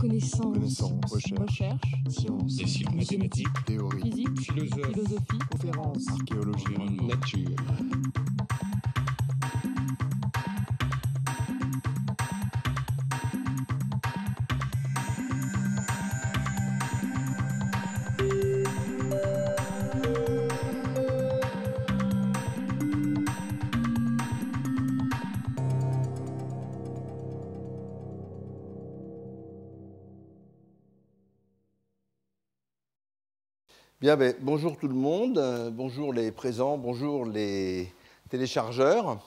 Connaissance. Recherche. sciences. Mathématiques. Théorie. Physique. Philosophie. Philosophie. Conférence. Archéologie. Nature. Bien, ben, bonjour tout le monde, euh, bonjour les présents, bonjour les téléchargeurs.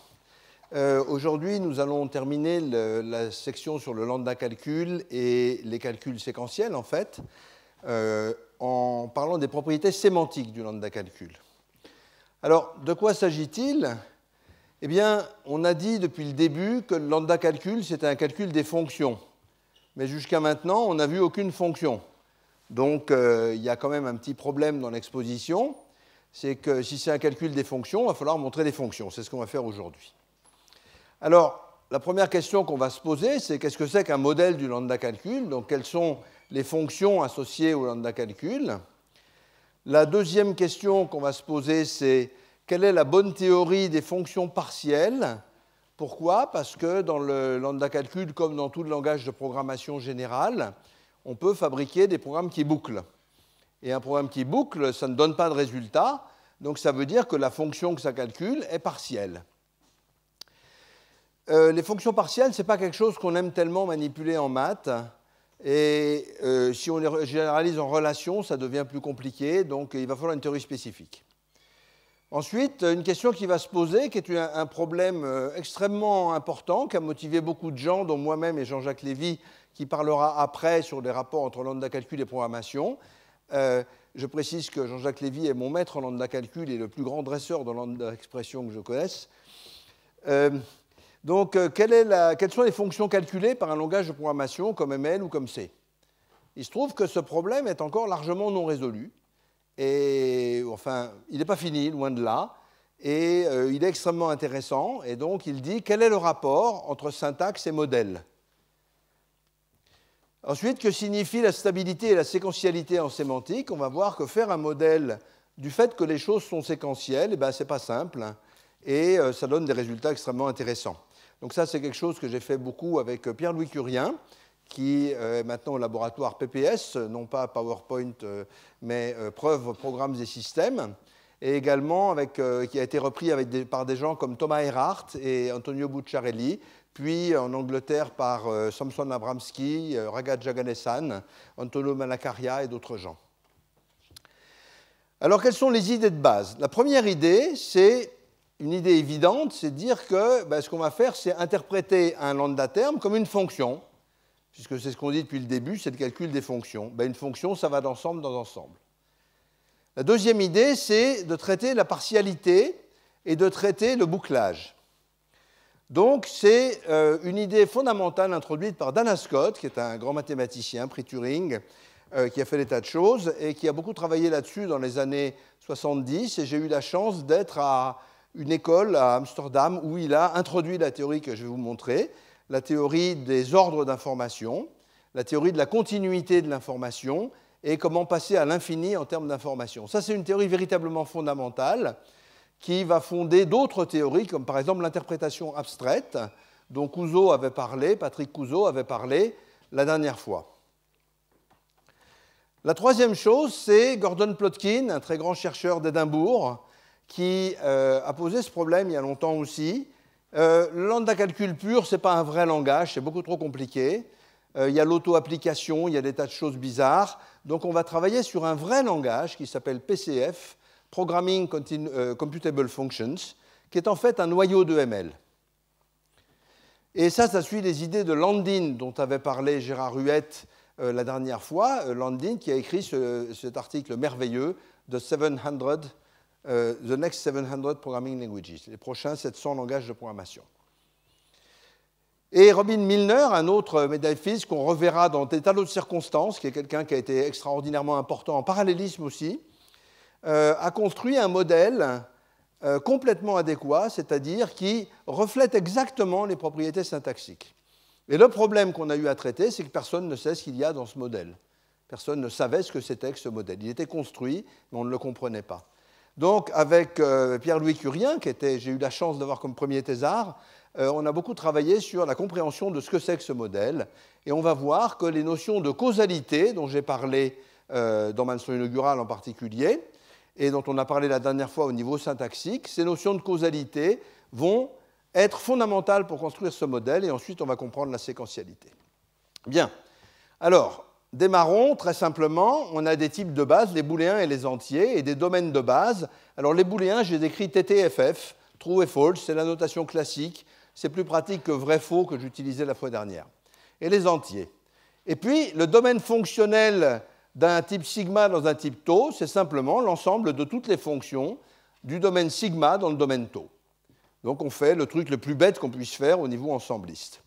Euh, aujourd'hui, nous allons terminer la section sur le lambda calcul et les calculs séquentiels, en fait, euh, en parlant des propriétés sémantiques du lambda calcul. Alors, de quoi s'agit-il Eh bien, on a dit depuis le début que le lambda calcul, c'était un calcul des fonctions. Mais jusqu'à maintenant, on n'a vu aucune fonction. Donc euh, il y a quand même un petit problème dans l'exposition, c'est que si c'est un calcul des fonctions, il va falloir montrer des fonctions. C'est ce qu'on va faire aujourd'hui. Alors, la première question qu'on va se poser, c'est qu'est-ce que c'est qu'un modèle du lambda calcul Donc quelles sont les fonctions associées au lambda calcul La deuxième question qu'on va se poser, c'est quelle est la bonne théorie des fonctions partielles Pourquoi Parce que dans le lambda calcul, comme dans tout le langage de programmation générale, on peut fabriquer des programmes qui bouclent. Et un programme qui boucle, ça ne donne pas de résultat, donc ça veut dire que la fonction que ça calcule est partielle. Euh, les fonctions partielles, ce n'est pas quelque chose qu'on aime tellement manipuler en maths. Et euh, si on les généralise en relations, ça devient plus compliqué, donc il va falloir une théorie spécifique. Ensuite, euh, une question qui va se poser, qui est un problème euh, extrêmement important, qui a motivé beaucoup de gens, dont moi-même et Jean-Jacques Lévy, qui parlera après sur les rapports entre lambda calcul et programmation. Euh, je précise que Jean-Jacques Lévy est mon maître en lambda calcul et le plus grand dresseur de lambda expression que je connaisse. donc, quelles sont les fonctions calculées par un langage de programmation comme ML ou comme C Il se trouve que ce problème est encore largement non résolu. Et enfin, il n'est pas fini, loin de là. Et euh, il est extrêmement intéressant. Et donc, il dit quel est le rapport entre syntaxe et modèle Ensuite, que signifie la stabilité et la séquentialité en sémantique On va voir que faire un modèle du fait que les choses sont séquentielles, eh ben, ce n'est pas simple. Hein. et euh, ça donne des résultats extrêmement intéressants. Donc ça, c'est quelque chose que j'ai fait beaucoup avec euh, Pierre-Louis Curien, qui euh, est maintenant au laboratoire PPS, non pas PowerPoint, euh, mais euh, Preuve, Programmes et Systèmes, et également qui a été repris par des gens comme Thomas Erhardt et Antonio Bucciarelli, puis en Angleterre par Samson Abramski, Raghad Jaganesan, Antonio Malacaria et d'autres gens. Alors, quelles sont les idées de base La première idée, c'est une idée évidente, c'est de dire que ben, ce qu'on va faire, c'est interpréter un lambda terme comme une fonction, puisque c'est ce qu'on dit depuis le début, c'est le calcul des fonctions. Ben, une fonction, ça va d'ensemble dans ensemble. La deuxième idée, c'est de traiter la partialité et de traiter le bouclage. Donc c'est euh, une idée fondamentale introduite par Dana Scott, qui est un grand mathématicien, prix Turing, euh, qui a fait des tas de choses et qui a beaucoup travaillé là-dessus dans les années 70. Et j'ai eu la chance d'être à une école à Amsterdam où il a introduit la théorie que je vais vous montrer la théorie des ordres d'information, la théorie de la continuité de l'information et comment passer à l'infini en termes d'information. Ça, c'est une théorie véritablement fondamentale qui va fonder d'autres théories, comme par exemple l'interprétation abstraite, dont Couzeau avait parlé, Patrick Couzeau avait parlé la dernière fois. La troisième chose, c'est Gordon Plotkin, un très grand chercheur d'Édimbourg, qui euh, a posé ce problème il y a longtemps aussi, euh, le lambda calcul pur, ce n'est pas un vrai langage, c'est beaucoup trop compliqué. Euh, il y a l'auto-application, il y a des tas de choses bizarres. Donc on va travailler sur un vrai langage qui s'appelle PCF, Programming euh, Computable Functions, qui est en fait un noyau de ML. Et ça, ça suit les idées de Landin, dont avait parlé Gérard Huette euh, la dernière fois. Landin qui a écrit cet article merveilleux, de 700 euh, the Next 700 Programming Languages, les prochains 700 langages de programmation. Et Robin Milner, un autre médaille fils qu'on reverra dans des tas d'autres circonstances, qui est quelqu'un qui a été extraordinairement important en parallélisme aussi, euh, a construit un modèle euh, complètement adéquat, c'est-à-dire qui reflète exactement les propriétés syntaxiques. Et le problème qu'on a eu à traiter, c'est que personne ne sait ce qu'il y a dans ce modèle. Personne ne savait ce que c'était que ce modèle. Il était construit, mais on ne le comprenait pas. Donc, avec euh, Pierre-Louis Curien, qui était, j'ai eu la chance d'avoir comme premier thésard, euh, on a beaucoup travaillé sur la compréhension de ce que c'est que ce modèle. Et on va voir que les notions de causalité, dont j'ai parlé euh, dans ma inaugural inaugurale en particulier, et dont on a parlé la dernière fois au niveau syntaxique, ces notions de causalité vont être fondamentales pour construire ce modèle, et ensuite on va comprendre la séquentialité. Bien. Alors, Démarrons très simplement, on a des types de base, les booléens et les entiers, et des domaines de base. Alors les booléens, j'ai décrit TTFF, true et false, c'est la notation classique, c'est plus pratique que vrai-faux que j'utilisais la fois dernière. Et les entiers. Et puis le domaine fonctionnel d'un type sigma dans un type tau, c'est simplement l'ensemble de toutes les fonctions du domaine sigma dans le domaine tau. Donc on fait le truc le plus bête qu'on puisse faire au niveau ensembliste.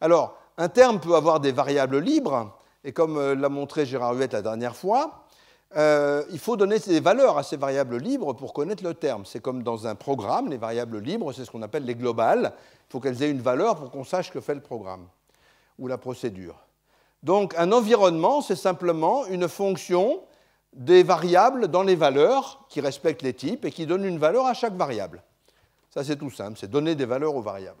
Alors, un terme peut avoir des variables libres, et comme euh, l'a montré Gérard Huette la dernière fois, euh, il faut donner des valeurs à ces variables libres pour connaître le terme. C'est comme dans un programme, les variables libres, c'est ce qu'on appelle les globales. Il faut qu'elles aient une valeur pour qu'on sache que fait le programme ou la procédure. Donc un environnement, c'est simplement une fonction des variables dans les valeurs qui respectent les types et qui donnent une valeur à chaque variable. Ça, c'est tout simple, c'est donner des valeurs aux variables.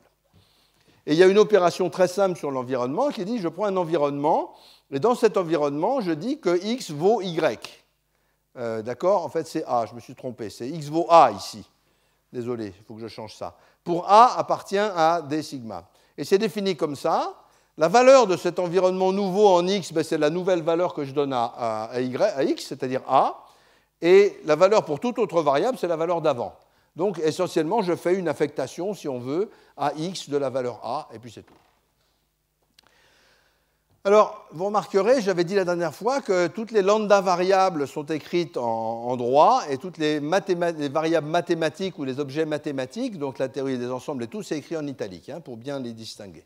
Et il y a une opération très simple sur l'environnement qui dit, je prends un environnement et dans cet environnement, je dis que x vaut y. Euh, d'accord En fait, c'est A, je me suis trompé. C'est x vaut A ici. Désolé, il faut que je change ça. Pour A appartient à D sigma. Et c'est défini comme ça. La valeur de cet environnement nouveau en x, ben, c'est la nouvelle valeur que je donne à, à, y, à x, c'est-à-dire A. Et la valeur pour toute autre variable, c'est la valeur d'avant. Donc essentiellement, je fais une affectation, si on veut, à x de la valeur A, et puis c'est tout. Alors, vous remarquerez, j'avais dit la dernière fois que toutes les lambda variables sont écrites en, droit et toutes les, variables mathématiques ou les objets mathématiques, donc la théorie des ensembles et tout, c'est écrit en italique hein, pour bien les distinguer.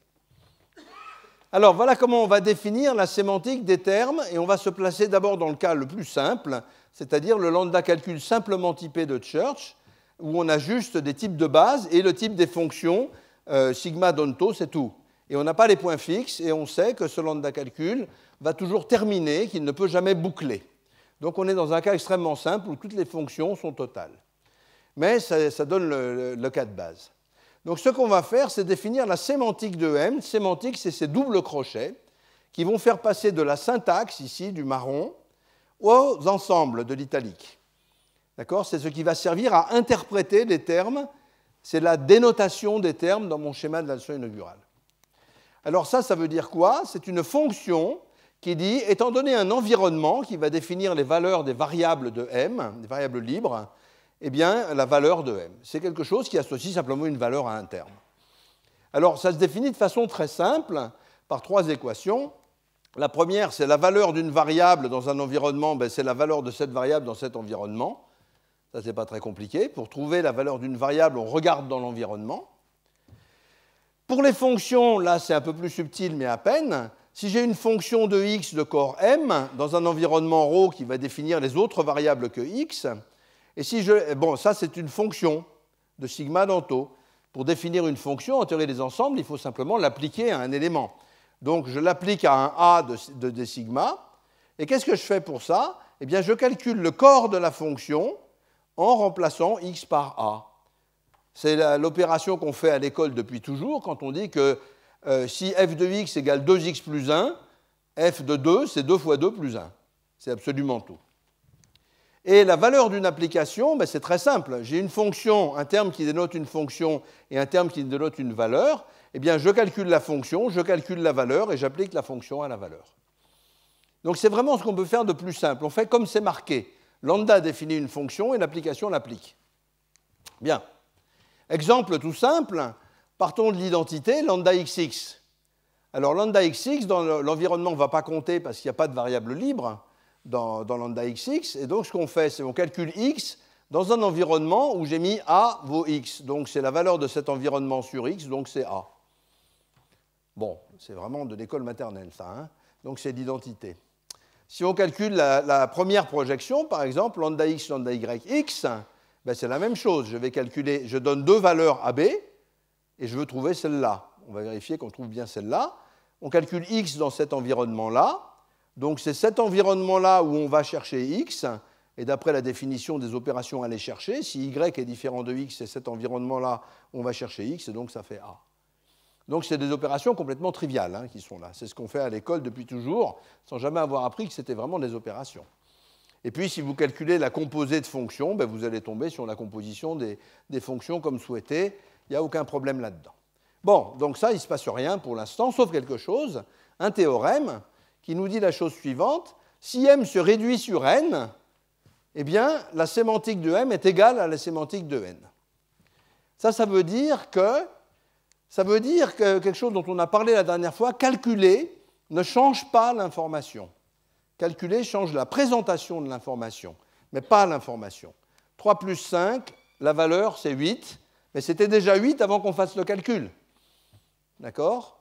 Alors, voilà comment on va définir la sémantique des termes et on va se placer d'abord dans le cas le plus simple, c'est-à-dire le lambda calcul simplement typé de Church, où on a juste des types de base et le type des fonctions, euh, sigma donto, c'est tout. Et on n'a pas les points fixes, et on sait que ce lambda calcul va toujours terminer, qu'il ne peut jamais boucler. Donc on est dans un cas extrêmement simple où toutes les fonctions sont totales. Mais ça, donne le, cas de base. Donc ce qu'on va faire, c'est définir la sémantique de M. Sémantique, c'est ces doubles crochets qui vont faire passer de la syntaxe, ici, du marron, aux ensembles de l'italique. D'accord C'est ce qui va servir à interpréter les termes. C'est la dénotation des termes dans mon schéma de la leçon inaugurale. Alors ça, ça veut dire quoi C'est une fonction qui dit, étant donné un environnement qui va définir les valeurs des variables de m, des variables libres, eh bien, la valeur de m. C'est quelque chose qui associe simplement une valeur à un terme. Alors, ça se définit de façon très simple par trois équations. La première, c'est la valeur d'une variable dans un environnement, ben, c'est la valeur de cette variable dans cet environnement. Ça, c'est pas très compliqué. Pour trouver la valeur d'une variable, on regarde dans l'environnement. Pour les fonctions, là c'est un peu plus subtil, mais à peine. Si j'ai une fonction de x de corps M dans un environnement ρ qui va définir les autres variables que x, et si je. Eh, bon, ça c'est une fonction de sigma taux. Pour définir une fonction en théorie des ensembles, il faut simplement l'appliquer à un élément. Donc je l'applique à un A de, de sigma. Et qu'est-ce que je fais pour ça Eh bien, je calcule le corps de la fonction en remplaçant x par A. C'est l'opération qu'on fait à l'école depuis toujours quand on dit que euh, si f de x égale 2x plus 1, f de 2, c'est 2 fois 2 plus 1. C'est absolument tout. Et la valeur d'une application, ben, c'est très simple. J'ai une fonction, un terme qui dénote une fonction et un terme qui dénote une valeur. Eh bien, je calcule la fonction, je calcule la valeur et j'applique la fonction à la valeur. Donc, c'est vraiment ce qu'on peut faire de plus simple. On fait comme c'est marqué. Lambda définit une fonction et l'application l'applique. Bien. Exemple tout simple, partons de l'identité lambda xx. Alors lambda xx, dans l'environnement, ne va pas compter parce qu'il n'y a pas de variable libre dans, lambda xx. Et donc ce qu'on fait, c'est qu'on calcule x dans un environnement où j'ai mis a vaut x. Donc c'est la valeur de cet environnement sur x, donc c'est a. Bon, c'est vraiment de l'école maternelle ça. Hein. donc c'est l'identité. Si on calcule la, la, première projection, par exemple, lambda x, lambda y, x, ben, c'est la même chose. Je vais calculer, je donne deux valeurs à B et je veux trouver celle-là. On va vérifier qu'on trouve bien celle-là. On calcule x dans cet environnement-là. Donc c'est cet environnement-là où on va chercher x. Et d'après la définition des opérations à aller chercher, si y est différent de x c'est cet environnement-là, où on va chercher x, et donc ça fait a. Donc c'est des opérations complètement triviales hein, qui sont là. C'est ce qu'on fait à l'école depuis toujours, sans jamais avoir appris que c'était vraiment des opérations. Et puis, si vous calculez la composée de fonctions, ben, vous allez tomber sur la composition des, fonctions comme souhaité. Il n'y a aucun problème là-dedans. Bon, donc ça, il ne se passe rien pour l'instant, sauf quelque chose, un théorème qui nous dit la chose suivante. Si M se réduit sur N, eh bien, la sémantique de M est égale à la sémantique de N. Ça, ça veut dire que, ça veut dire que quelque chose dont on a parlé la dernière fois, calculer ne change pas l'information calculer change la présentation de l'information, mais pas l'information. 3 plus 5, la valeur c'est 8, mais c'était déjà 8 avant qu'on fasse le calcul. D'accord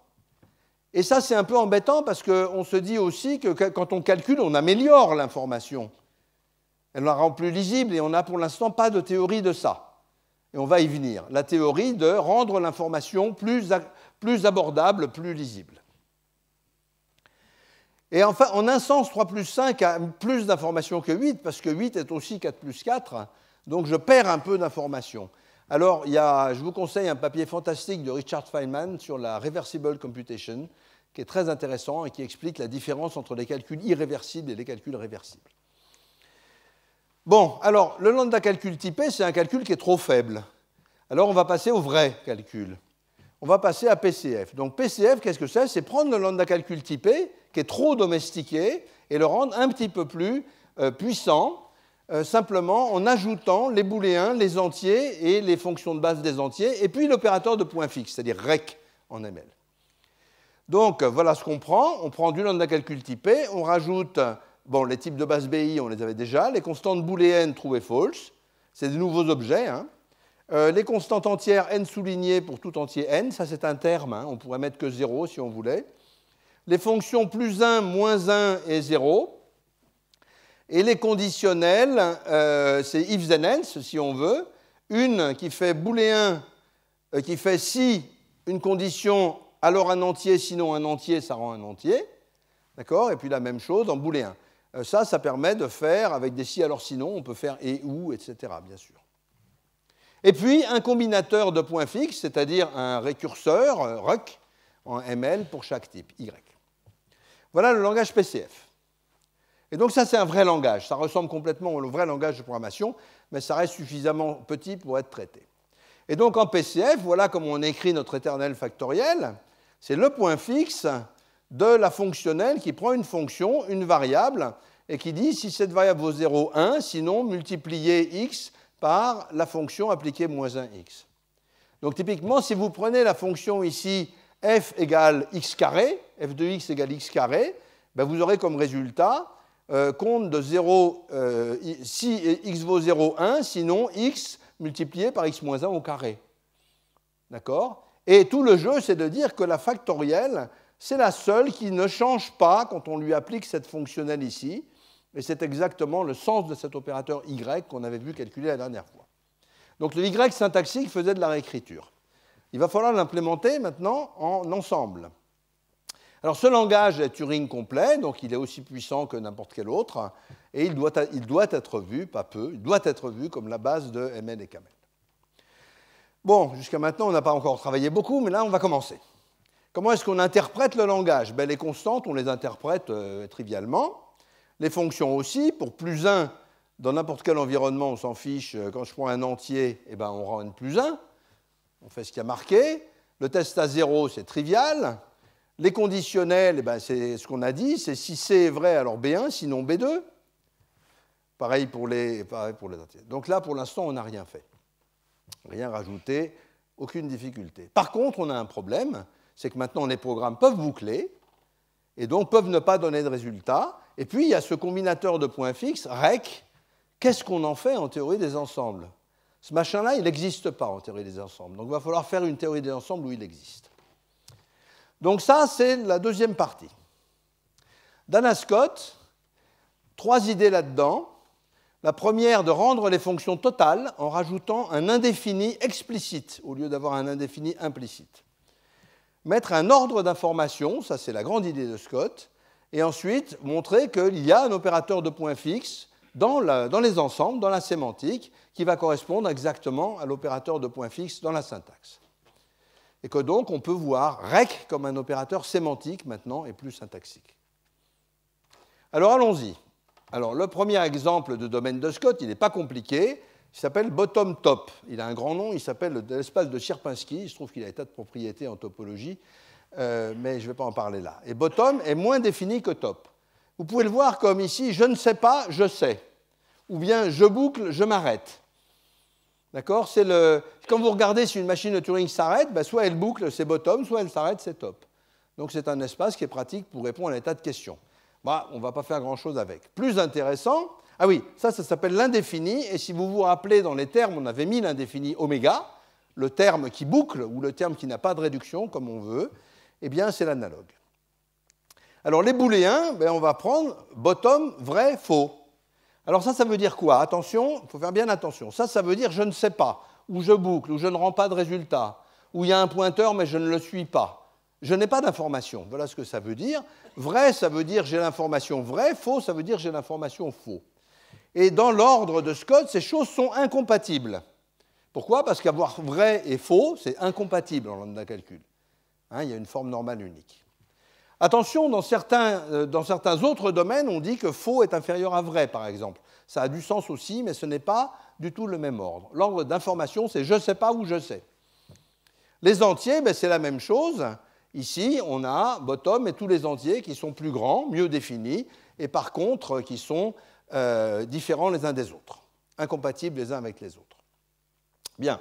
Et ça c'est un peu embêtant parce qu'on se dit aussi que quand on calcule, on améliore l'information. Elle la rend plus lisible et on n'a pour l'instant pas de théorie de ça. Et on va y venir. La théorie de rendre l'information plus, plus abordable, plus lisible. Et enfin, en un sens, 3 plus 5 a plus d'informations que 8, parce que 8 est aussi 4 plus 4, donc je perds un peu d'informations. Alors, a, je vous conseille un papier fantastique de Richard Feynman sur la reversible computation, qui est très intéressant et qui explique la différence entre les calculs irréversibles et les calculs réversibles. Bon, alors, le lambda calcul typé, c'est un calcul qui est trop faible. Alors, on va passer au vrai calcul. On va passer à PCF. Donc, PCF, qu'est-ce que c'est C'est prendre le lambda calcul typé qui est trop domestiqué et le rendre un petit peu plus euh, puissant, euh, simplement en ajoutant les booléens, les entiers et les fonctions de base des entiers, et puis l'opérateur de point fixe, c'est-à-dire rec en ML. Donc voilà ce qu'on prend. On prend du la calcul typé, on rajoute bon, les types de base BI, on les avait déjà, les constantes booléennes true et false, c'est des nouveaux objets. Hein. Euh, les constantes entières n soulignées pour tout entier n, ça c'est un terme, hein, on pourrait mettre que 0 si on voulait les fonctions plus 1, moins 1 et 0. Et les conditionnels, euh, c'est ifs and else, si on veut. Une qui fait booléen, euh, qui fait si une condition, alors un entier, sinon un entier, ça rend un entier. D'accord Et puis la même chose en booléen. Euh, ça, ça permet de faire avec des si, alors sinon, on peut faire et ou, etc., bien sûr. Et puis un combinateur de points fixes, c'est-à-dire un récurseur, RUC, en ML pour chaque type, Y. Voilà le langage PCF. Et donc ça, c'est un vrai langage. Ça ressemble complètement au vrai langage de programmation, mais ça reste suffisamment petit pour être traité. Et donc en PCF, voilà comment on écrit notre éternel factoriel. C'est le point fixe de la fonctionnelle qui prend une fonction, une variable, et qui dit si cette variable vaut 0, 1, sinon multipliez x par la fonction appliquée moins 1x. Donc typiquement, si vous prenez la fonction ici f égale x carré, f de x égale x carré, ben, vous aurez comme résultat euh, compte de 0, euh, si x vaut 0, 1, sinon x multiplié par x moins 1 au carré. D'accord Et tout le jeu, c'est de dire que la factorielle, c'est la seule qui ne change pas quand on lui applique cette fonctionnelle ici. Et c'est exactement le sens de cet opérateur y qu'on avait vu calculer la dernière fois. Donc le y syntaxique faisait de la réécriture. Il va falloir l'implémenter maintenant en ensemble. Alors ce langage est Turing complet, donc il est aussi puissant que n'importe quel autre, et il doit, être vu, pas peu, il doit être vu comme la base de ML et KML. Bon, jusqu'à maintenant, on n'a pas encore travaillé beaucoup, mais là, on va commencer. Comment est-ce qu'on interprète le langage ben, Les constantes, on les interprète euh, trivialement. Les fonctions aussi, pour plus 1, dans n'importe quel environnement, on s'en fiche, euh, quand je prends un entier, eh ben, on rend plus 1 on fait ce qui a marqué. Le test à zéro, c'est trivial. Les conditionnels, eh ben, c'est ce qu'on a dit, c'est si C est vrai, alors B1, sinon B2. Pareil pour les, pareil pour les Donc là, pour l'instant, on n'a rien fait. Rien rajouté, aucune difficulté. Par contre, on a un problème, c'est que maintenant, les programmes peuvent boucler, et donc peuvent ne pas donner de résultats. Et puis, il y a ce combinateur de points fixes, REC. Qu'est-ce qu'on en fait en théorie des ensembles ce machin-là, il n'existe pas en théorie des ensembles. Donc il va falloir faire une théorie des ensembles où il existe. Donc ça, c'est la deuxième partie. Dana Scott, trois idées là-dedans. La première, de rendre les fonctions totales en rajoutant un indéfini explicite au lieu d'avoir un indéfini implicite. Mettre un ordre d'information, ça c'est la grande idée de Scott, et ensuite montrer qu'il y a un opérateur de point fixe dans les ensembles, dans la sémantique, qui va correspondre exactement à l'opérateur de point fixe dans la syntaxe. Et que donc on peut voir rec comme un opérateur sémantique maintenant et plus syntaxique. Alors allons-y. Alors le premier exemple de domaine de Scott, il n'est pas compliqué, il s'appelle Bottom Top. Il a un grand nom, il s'appelle l'espace de Sierpinski. Il se trouve qu'il a état de propriété en topologie, euh, mais je ne vais pas en parler là. Et Bottom est moins défini que Top. Vous pouvez le voir comme ici, je ne sais pas, je sais. Ou bien je boucle, je m'arrête. D'accord C'est le... Quand vous regardez si une machine de Turing s'arrête, ben, soit elle boucle, c'est bottom, soit elle s'arrête, c'est top. Donc c'est un espace qui est pratique pour répondre à l'état de questions. Bah, on ne va pas faire grand-chose avec. Plus intéressant, ah oui, ça, ça s'appelle l'indéfini, et si vous vous rappelez dans les termes, on avait mis l'indéfini oméga, le terme qui boucle ou le terme qui n'a pas de réduction, comme on veut, eh bien c'est l'analogue. Alors les booléens, ben, on va prendre bottom, vrai, faux. Alors ça, ça veut dire quoi Attention, il faut faire bien attention. Ça, ça veut dire je ne sais pas, ou je boucle, ou je ne rends pas de résultat, ou il y a un pointeur mais je ne le suis pas. Je n'ai pas d'information. Voilà ce que ça veut dire. Vrai, ça veut dire j'ai l'information vraie. Faux, ça veut dire j'ai l'information faux. Et dans l'ordre de Scott, ces choses sont incompatibles. Pourquoi Parce qu'avoir vrai et faux, c'est incompatible en d'un calcul. Hein, il y a une forme normale unique. Attention, euh, dans certains, autres domaines, on dit que faux est inférieur à vrai, par exemple. Ça a du sens aussi, mais ce n'est pas du tout le même ordre. L'ordre d'information, c'est je ne sais pas où je sais. Les entiers, ben, c'est la même chose. Ici, on a bottom et tous les entiers qui sont plus grands, mieux définis, et par contre euh, qui sont euh, différents les uns des autres, incompatibles les uns avec les autres. Bien.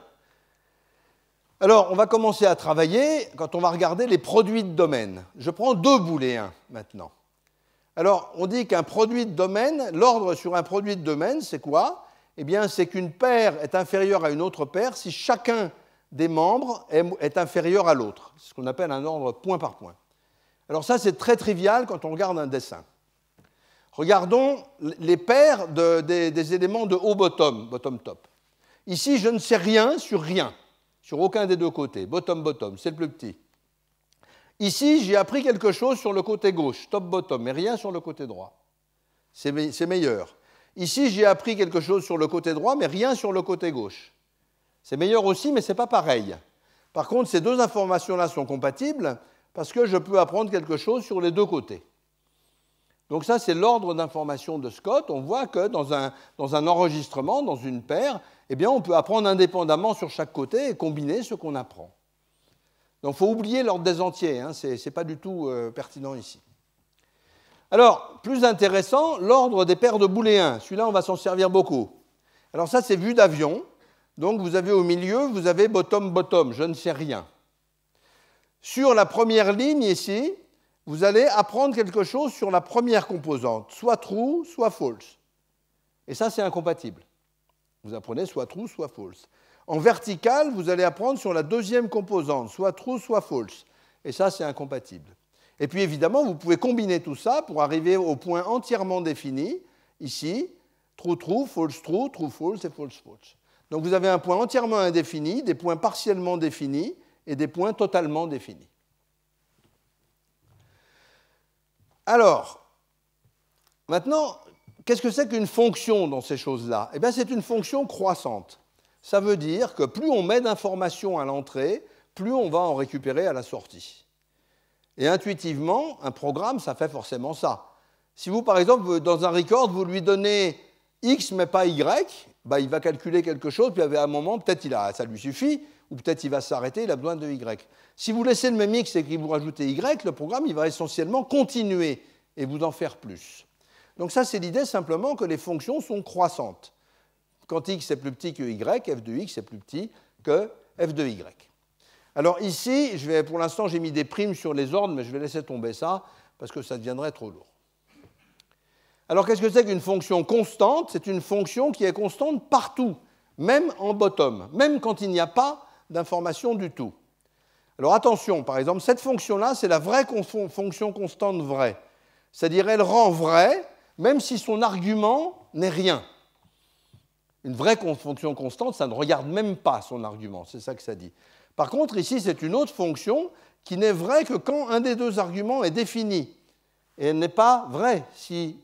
Alors, on va commencer à travailler quand on va regarder les produits de domaine. Je prends deux booléens hein, maintenant. Alors, on dit qu'un produit de domaine, l'ordre sur un produit de domaine, c'est quoi Eh bien, c'est qu'une paire est inférieure à une autre paire si chacun des membres est, inférieur à l'autre. C'est ce qu'on appelle un ordre point par point. Alors ça, c'est très trivial quand on regarde un dessin. Regardons les paires des éléments de haut-bottom, bottom-top. Ici, je ne sais rien sur rien sur aucun des deux côtés. Bottom-bottom, c'est le plus petit. Ici, j'ai appris quelque chose sur le côté gauche, top-bottom, mais rien sur le côté droit. C'est meilleur. Ici, j'ai appris quelque chose sur le côté droit, mais rien sur le côté gauche. C'est meilleur aussi, mais ce n'est pas pareil. Par contre, ces deux informations-là sont compatibles parce que je peux apprendre quelque chose sur les deux côtés. Donc ça, c'est l'ordre d'information de Scott. On voit que dans un enregistrement, dans une paire, eh bien, on peut apprendre indépendamment sur chaque côté et combiner ce qu'on apprend. Donc, il faut oublier l'ordre des entiers, hein. ce n'est pas du tout euh, pertinent ici. Alors, plus intéressant, l'ordre des paires de booléens. Celui-là, on va s'en servir beaucoup. Alors, ça, c'est vu d'avion. Donc, vous avez au milieu, vous avez bottom-bottom, je ne sais rien. Sur la première ligne ici, vous allez apprendre quelque chose sur la première composante, soit true, soit false. Et ça, c'est incompatible. Vous apprenez soit true, soit false. En vertical, vous allez apprendre sur la deuxième composante, soit true, soit false. Et ça, c'est incompatible. Et puis évidemment, vous pouvez combiner tout ça pour arriver au point entièrement défini, ici, true, true, false, true, true, false et false, false. Donc vous avez un point entièrement indéfini, des points partiellement définis et des points totalement définis. Alors, maintenant, qu'est-ce que c'est qu'une fonction dans ces choses-là Eh bien, c'est une fonction croissante. Ça veut dire que plus on met d'informations à l'entrée, plus on va en récupérer à la sortie. Et intuitivement, un programme, ça fait forcément ça. Si vous, par exemple, dans un record, vous lui donnez X mais pas Y, bah, il va calculer quelque chose, puis à un moment, peut-être il a, ça lui suffit, ou peut-être il va s'arrêter, il a besoin de Y. Si vous laissez le même X et que vous rajoutez Y, le programme, il va essentiellement continuer et vous en faire plus. Donc ça, c'est l'idée simplement que les fonctions sont croissantes. Quand x est plus petit que y, f de x est plus petit que f de y. Alors ici, pour l'instant, j'ai mis des primes sur les ordres, mais je vais laisser tomber ça parce que ça deviendrait trop lourd. Alors qu'est-ce que c'est qu'une fonction constante C'est une fonction qui est constante partout, même en bottom, même quand il n'y a pas d'information du tout. Alors attention, par exemple, cette fonction-là, c'est la vraie fonction constante vraie. C'est-à-dire, elle rend vraie même si son argument n'est rien. Une vraie fonction constante, ça ne regarde même pas son argument, c'est ça que ça dit. Par contre, ici, c'est une autre fonction qui n'est vraie que quand un des deux arguments est défini. Et elle n'est pas vraie si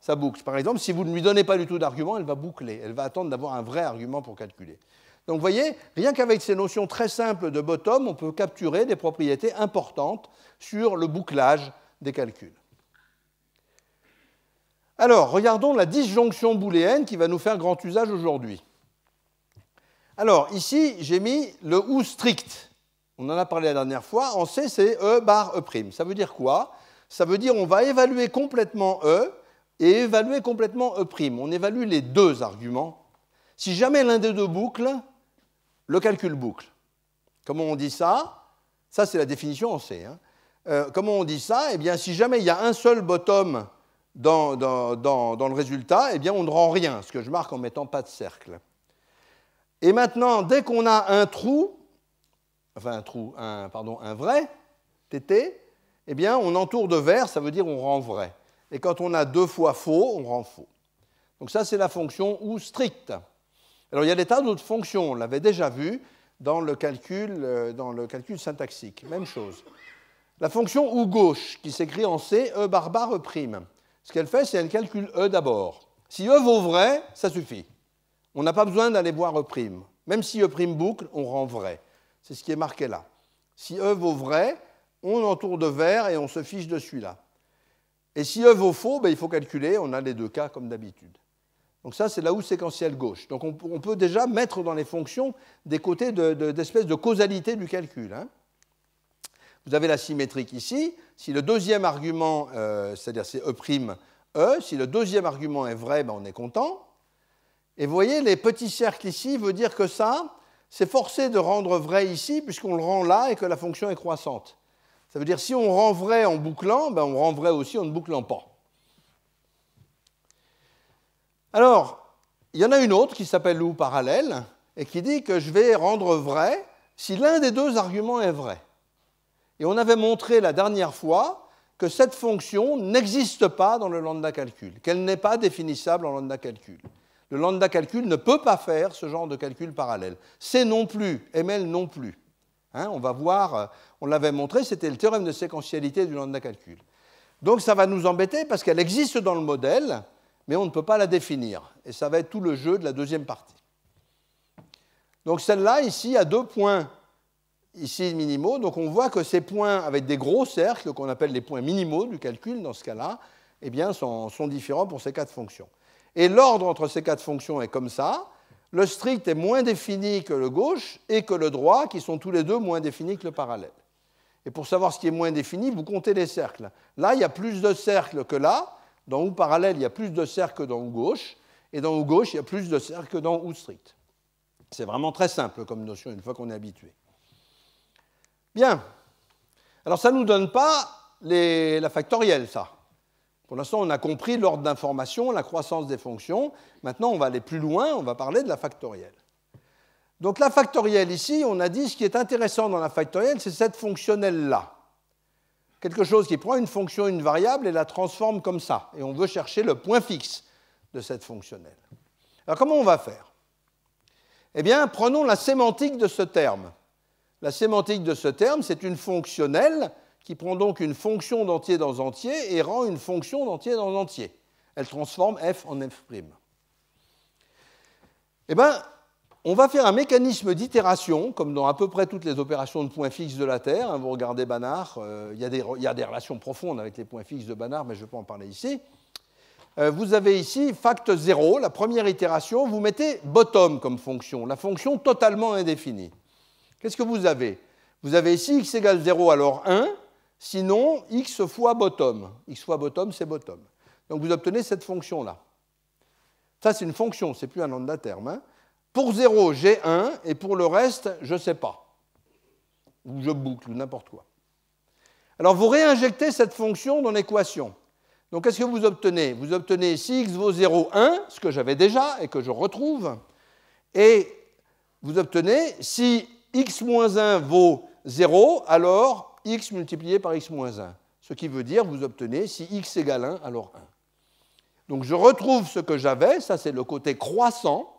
ça boucle. Par exemple, si vous ne lui donnez pas du tout d'argument, elle va boucler. Elle va attendre d'avoir un vrai argument pour calculer. Donc vous voyez, rien qu'avec ces notions très simples de bottom, on peut capturer des propriétés importantes sur le bouclage des calculs. Alors, regardons la disjonction booléenne qui va nous faire grand usage aujourd'hui. Alors, ici, j'ai mis le ou strict. On en a parlé la dernière fois. En C, c'est E bar E prime. Ça veut dire quoi Ça veut dire on va évaluer complètement E et évaluer complètement E prime. On évalue les deux arguments. Si jamais l'un des deux boucle, le calcul boucle. Comment on dit ça Ça, c'est la définition en C. Hein. Euh, comment on dit ça Eh bien, si jamais il y a un seul bottom dans, le résultat, eh bien, on ne rend rien, ce que je marque en mettant pas de cercle. Et maintenant, dès qu'on a un trou, enfin un trou, un, pardon, un vrai, TT, eh bien, on entoure de vert, ça veut dire on rend vrai. Et quand on a deux fois faux, on rend faux. Donc ça, c'est la fonction ou stricte. Alors il y a des tas d'autres fonctions, on l'avait déjà vu dans le, calcul, euh, dans le calcul syntaxique, même chose. La fonction ou gauche, qui s'écrit en C, E barre E prime. Ce qu'elle fait, c'est qu'elle calcule E d'abord. Si E vaut vrai, ça suffit. On n'a pas besoin d'aller voir E'. Même si E' boucle, on rend vrai. C'est ce qui est marqué là. Si E vaut vrai, on entoure de vert et on se fiche de celui-là. Et si E vaut faux, ben, il faut calculer, on a les deux cas comme d'habitude. Donc ça, c'est là où séquentielle gauche. Donc on, peut déjà mettre dans les fonctions des côtés d'espèces de, causalité du calcul. Hein. Vous avez la symétrique ici. Si le deuxième argument, euh, c'est-à-dire c'est E', E, si le deuxième argument est vrai, ben, on est content. Et vous voyez, les petits cercles ici veut dire que ça, c'est forcé de rendre vrai ici, puisqu'on le rend là et que la fonction est croissante. Ça veut dire si on rend vrai en bouclant, ben, on rend vrai aussi en ne bouclant pas. Alors, il y en a une autre qui s'appelle ou parallèle, et qui dit que je vais rendre vrai si l'un des deux arguments est vrai. Et on avait montré la dernière fois que cette fonction n'existe pas dans le lambda calcul, qu'elle n'est pas définissable en lambda calcul. Le lambda calcul ne peut pas faire ce genre de calcul parallèle. C'est non plus, ML non plus. Hein, on va voir, euh, on l'avait montré, c'était le théorème de séquentialité du lambda calcul. Donc ça va nous embêter parce qu'elle existe dans le modèle, mais on ne peut pas la définir. Et ça va être tout le jeu de la deuxième partie. Donc celle-là, ici, a deux points ici minimaux. Donc on voit que ces points avec des gros cercles, qu'on appelle les points minimaux du calcul dans ce cas-là, eh bien, sont, sont, différents pour ces quatre fonctions. Et l'ordre entre ces quatre fonctions est comme ça. Le strict est moins défini que le gauche et que le droit, qui sont tous les deux moins définis que le parallèle. Et pour savoir ce qui est moins défini, vous comptez les cercles. Là, il y a plus de cercles que là. Dans ou parallèle, il y a plus de cercles que dans ou gauche. Et dans ou gauche, il y a plus de cercles que dans ou strict. C'est vraiment très simple comme notion une fois qu'on est habitué. Bien. Alors ça ne nous donne pas la factorielle, ça. Pour l'instant, on a compris l'ordre d'information, la croissance des fonctions. Maintenant, on va aller plus loin, on va parler de la factorielle. Donc la factorielle ici, on a dit ce qui est intéressant dans la factorielle, c'est cette fonctionnelle-là. Quelque chose qui prend une fonction, une variable, et la transforme comme ça. Et on veut chercher le point fixe de cette fonctionnelle. Alors comment on va faire Eh bien, prenons la sémantique de ce terme. La sémantique de ce terme, c'est une fonctionnelle qui prend donc une fonction d'entier dans entier et rend une fonction d'entier dans entier. Elle transforme f en f'. Eh bien, on va faire un mécanisme d'itération, comme dans à peu près toutes les opérations de points fixes de la Terre. Hein, vous regardez Banach, euh, il, y a des, relations profondes avec les points fixes de Banach, mais je ne vais pas en parler ici. Euh, vous avez ici fact 0, la première itération, vous mettez bottom comme fonction, la fonction totalement indéfinie. Qu'est-ce que vous avez Vous avez ici x égale 0, alors 1, sinon x fois bottom. x fois bottom, c'est bottom. Donc vous obtenez cette fonction-là. Ça, c'est une fonction, c'est plus un lambda terme. Hein. Pour 0, j'ai 1, et pour le reste, je ne sais pas. Ou je boucle, ou n'importe quoi. Alors vous réinjectez cette fonction dans l'équation. Donc qu'est-ce que vous obtenez Vous obtenez si x vaut 0, 1, ce que j'avais déjà et que je retrouve, et vous obtenez si x moins 1 vaut 0, alors x multiplié par x moins 1. Ce qui veut dire, vous obtenez, si x égale 1, alors 1. Donc je retrouve ce que j'avais, ça c'est le côté croissant,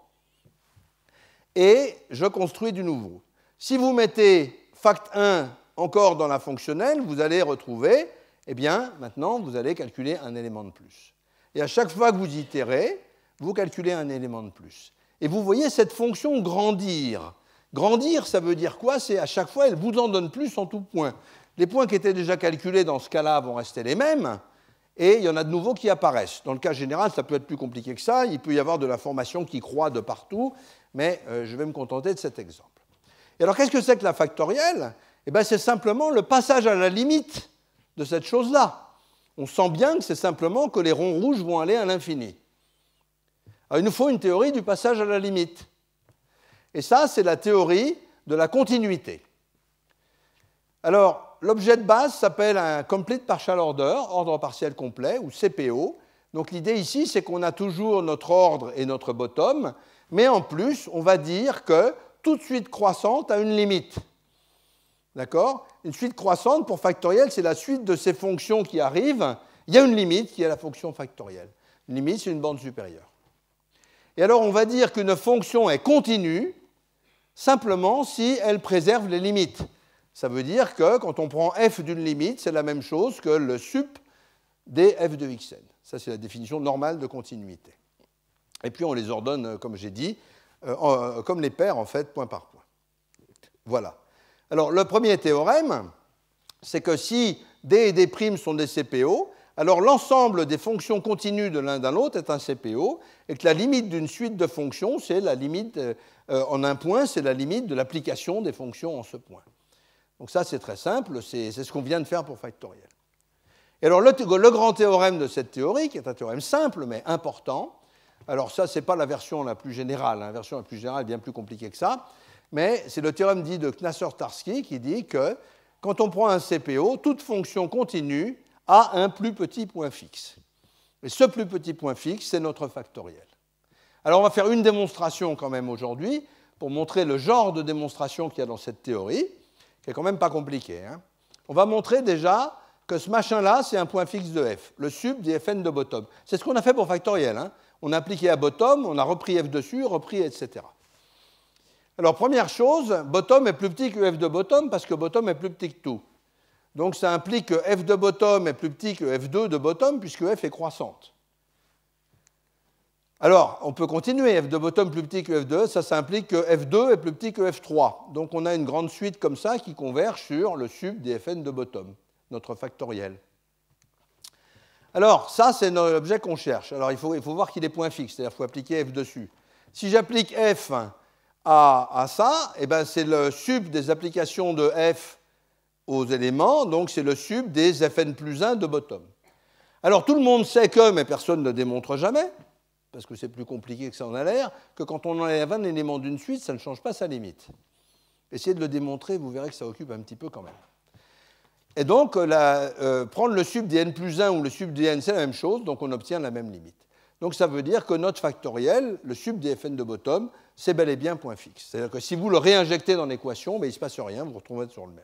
et je construis du nouveau. Si vous mettez fact 1 encore dans la fonctionnelle, vous allez retrouver, eh bien maintenant vous allez calculer un élément de plus. Et à chaque fois que vous itérez, vous calculez un élément de plus. Et vous voyez cette fonction grandir. Grandir, ça veut dire quoi C'est à chaque fois, elle vous en donne plus en tout point. Les points qui étaient déjà calculés dans ce cas-là vont rester les mêmes, et il y en a de nouveaux qui apparaissent. Dans le cas général, ça peut être plus compliqué que ça, il peut y avoir de la formation qui croît de partout, mais euh, je vais me contenter de cet exemple. Et alors qu'est-ce que c'est que la factorielle Eh bien c'est simplement le passage à la limite de cette chose-là. On sent bien que c'est simplement que les ronds rouges vont aller à l'infini. Il nous faut une théorie du passage à la limite. Et ça, c'est la théorie de la continuité. Alors, l'objet de base s'appelle un complete partial order, ordre partiel complet, ou CPO. Donc l'idée ici, c'est qu'on a toujours notre ordre et notre bottom, mais en plus, on va dire que toute suite croissante a une limite. D'accord Une suite croissante pour factoriel, c'est la suite de ces fonctions qui arrivent. Il y a une limite qui est la fonction factorielle. Une limite, c'est une bande supérieure. Et alors, on va dire qu'une fonction est continue simplement si elle préserve les limites. Ça veut dire que quand on prend f d'une limite, c'est la même chose que le sup des f de xn. Ça, c'est la définition normale de continuité. Et puis, on les ordonne, euh, comme j'ai dit, euh, euh, comme les paires, en fait, point par point. Voilà. Alors, le premier théorème, c'est que si D et D' sont des CPO, alors l'ensemble des fonctions continues de l'un d'un l'autre est un CPO, et que la limite d'une suite de fonctions, c'est la limite euh, en un point, c'est la limite de l'application des fonctions en ce point. Donc ça, c'est très simple, c'est ce qu'on vient de faire pour factoriel. Et alors le, grand théorème de cette théorie, qui est un théorème simple mais important, alors ça, ce n'est pas la version la plus générale, hein, la version la plus générale est bien plus compliquée que ça, mais c'est le théorème dit de Knasser-Tarski qui dit que quand on prend un CPO, toute fonction continue à un plus petit point fixe. Et ce plus petit point fixe, c'est notre factoriel. Alors on va faire une démonstration quand même aujourd'hui pour montrer le genre de démonstration qu'il y a dans cette théorie, qui est quand même pas compliquée. Hein. On va montrer déjà que ce machin-là, c'est un point fixe de f, le sub dit fn de bottom. C'est ce qu'on a fait pour factoriel. Hein. On a appliqué à bottom, on a repris f dessus, repris, etc. Alors première chose, bottom est plus petit que f de bottom parce que bottom est plus petit que tout. Donc ça implique que f de bottom est plus petit que f2 de bottom puisque f est croissante. Alors, on peut continuer, f de bottom plus petit que f2, ça, ça implique que f2 est plus petit que f3. Donc on a une grande suite comme ça qui converge sur le sub des fn de bottom, notre factoriel. Alors, ça, c'est l'objet qu'on cherche. Alors, il faut, il faut voir qu'il est point fixe, c'est-à-dire qu'il faut appliquer f dessus. Si j'applique f à, à ça, eh ben, c'est le sub des applications de f aux éléments, donc c'est le sub des Fn plus 1 de bottom. Alors tout le monde sait que, mais personne ne démontre jamais, parce que c'est plus compliqué que ça en a l'air, que quand on enlève un élément d'une suite, ça ne change pas sa limite. Essayez de le démontrer, vous verrez que ça occupe un petit peu quand même. Et donc, euh, euh, prendre le sub des n plus 1 ou le sub des n, c'est la même chose, donc on obtient la même limite. Donc ça veut dire que notre factoriel, le sub des fn de bottom, c'est bel et bien point fixe. C'est-à-dire que si vous le réinjectez dans l'équation, il ne se passe rien, vous vous retrouvez sur le même.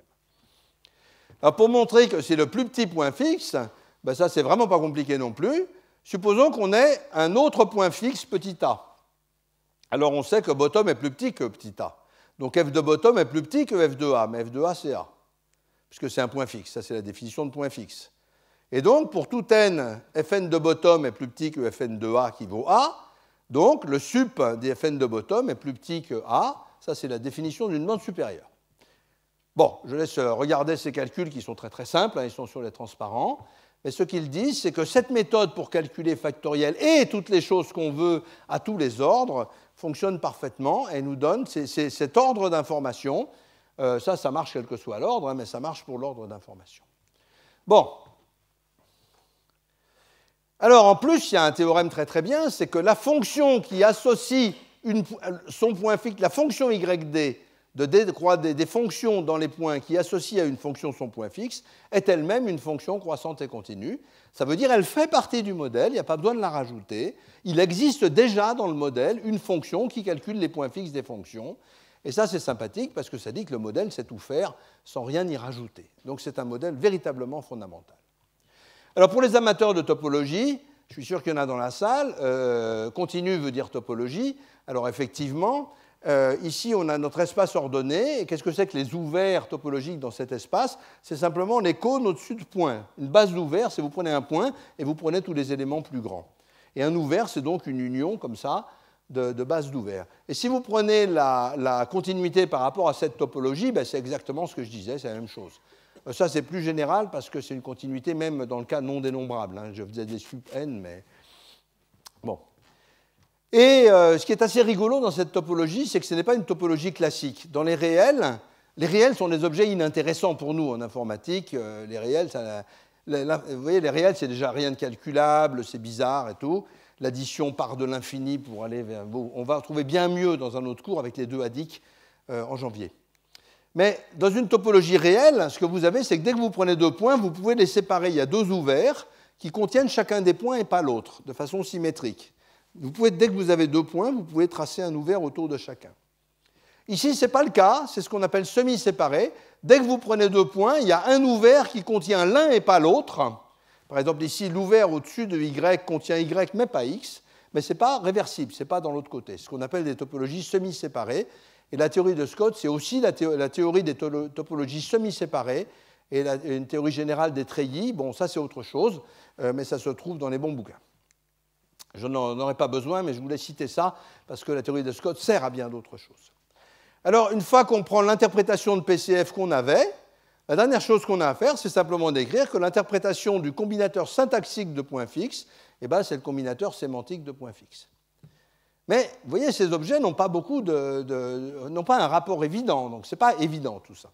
Alors pour montrer que c'est le plus petit point fixe, ben, ça c'est vraiment pas compliqué non plus, supposons qu'on ait un autre point fixe petit a. Alors on sait que bottom est plus petit que petit a. Donc f de bottom est plus petit que f de a, mais f de a c'est a, puisque c'est un point fixe, ça c'est la définition de point fixe. Et donc pour tout n, fn de bottom est plus petit que fn de a qui vaut a, donc le sup des fn de bottom est plus petit que a, ça c'est la définition d'une bande supérieure. Bon, je laisse euh, regarder ces calculs qui sont très très simples, hein, ils sont sur les transparents. Mais ce qu'ils disent, c'est que cette méthode pour calculer factoriel et toutes les choses qu'on veut à tous les ordres fonctionne parfaitement et nous donne cet ordre d'information. Euh, ça, ça marche quel que soit l'ordre, hein, mais ça marche pour l'ordre d'information. Bon. Alors, en plus, il y a un théorème très très bien, c'est que la fonction qui associe son point fixe, la fonction yd de décroître des, fonctions dans les points qui associent à une fonction son point fixe est elle-même une fonction croissante et continue. Ça veut dire elle fait partie du modèle, il n'y a pas besoin de la rajouter. Il existe déjà dans le modèle une fonction qui calcule les points fixes des fonctions. Et ça, c'est sympathique parce que ça dit que le modèle sait tout faire sans rien y rajouter. Donc c'est un modèle véritablement fondamental. Alors pour les amateurs de topologie, je suis sûr qu'il y en a dans la salle, euh, continue veut dire topologie. Alors effectivement, euh, ici, on a notre espace ordonné. Qu'est-ce que c'est que les ouverts topologiques dans cet espace C'est simplement les cônes au-dessus de points. Une base d'ouvert, c'est vous prenez un point et vous prenez tous les éléments plus grands. Et un ouvert, c'est donc une union comme ça de, de bases d'ouvert. Et si vous prenez la, continuité par rapport à cette topologie, ben, c'est exactement ce que je disais, c'est la même chose. Euh, ça, c'est plus général parce que c'est une continuité même dans le cas non dénombrable. Hein. Je faisais des sup n, mais bon. Et euh, ce qui est assez rigolo dans cette topologie, c'est que ce n'est pas une topologie classique. Dans les réels, les réels sont des objets inintéressants pour nous en informatique. Euh, les réels, vous voyez, les réels, c'est déjà rien de calculable, c'est bizarre et tout. L'addition part de l'infini pour aller vers. On va trouver bien mieux dans un autre cours avec les deux haddiques euh, en janvier. Mais dans une topologie réelle, ce que vous avez, c'est que dès que vous prenez deux points, vous pouvez les séparer. Il y a deux ouverts qui contiennent chacun des points et pas l'autre, de façon symétrique. Vous pouvez, dès que vous avez deux points, vous pouvez tracer un ouvert autour de chacun. Ici, ce n'est pas le cas, c'est ce qu'on appelle semi-séparé. Dès que vous prenez deux points, il y a un ouvert qui contient l'un et pas l'autre. Par exemple, ici, l'ouvert au-dessus de Y contient Y mais pas X, mais ce n'est pas réversible, ce n'est pas dans l'autre côté. Ce qu'on appelle des topologies semi-séparées. Et la théorie de Scott, c'est aussi la, théorie des topologies semi-séparées et, une théorie générale des treillis. Bon, ça, c'est autre chose, euh, mais ça se trouve dans les bons bouquins. Je n'en aurais pas besoin, mais je voulais citer ça parce que la théorie de Scott sert à bien d'autres choses. Alors, une fois qu'on prend l'interprétation de PCF qu'on avait, la dernière chose qu'on a à faire, c'est simplement d'écrire que l'interprétation du combinateur syntaxique de points fixes, eh ben, c'est le combinateur sémantique de points fixes. Mais vous voyez, ces objets n'ont pas beaucoup de, de n'ont pas un rapport évident, donc ce n'est pas évident tout ça.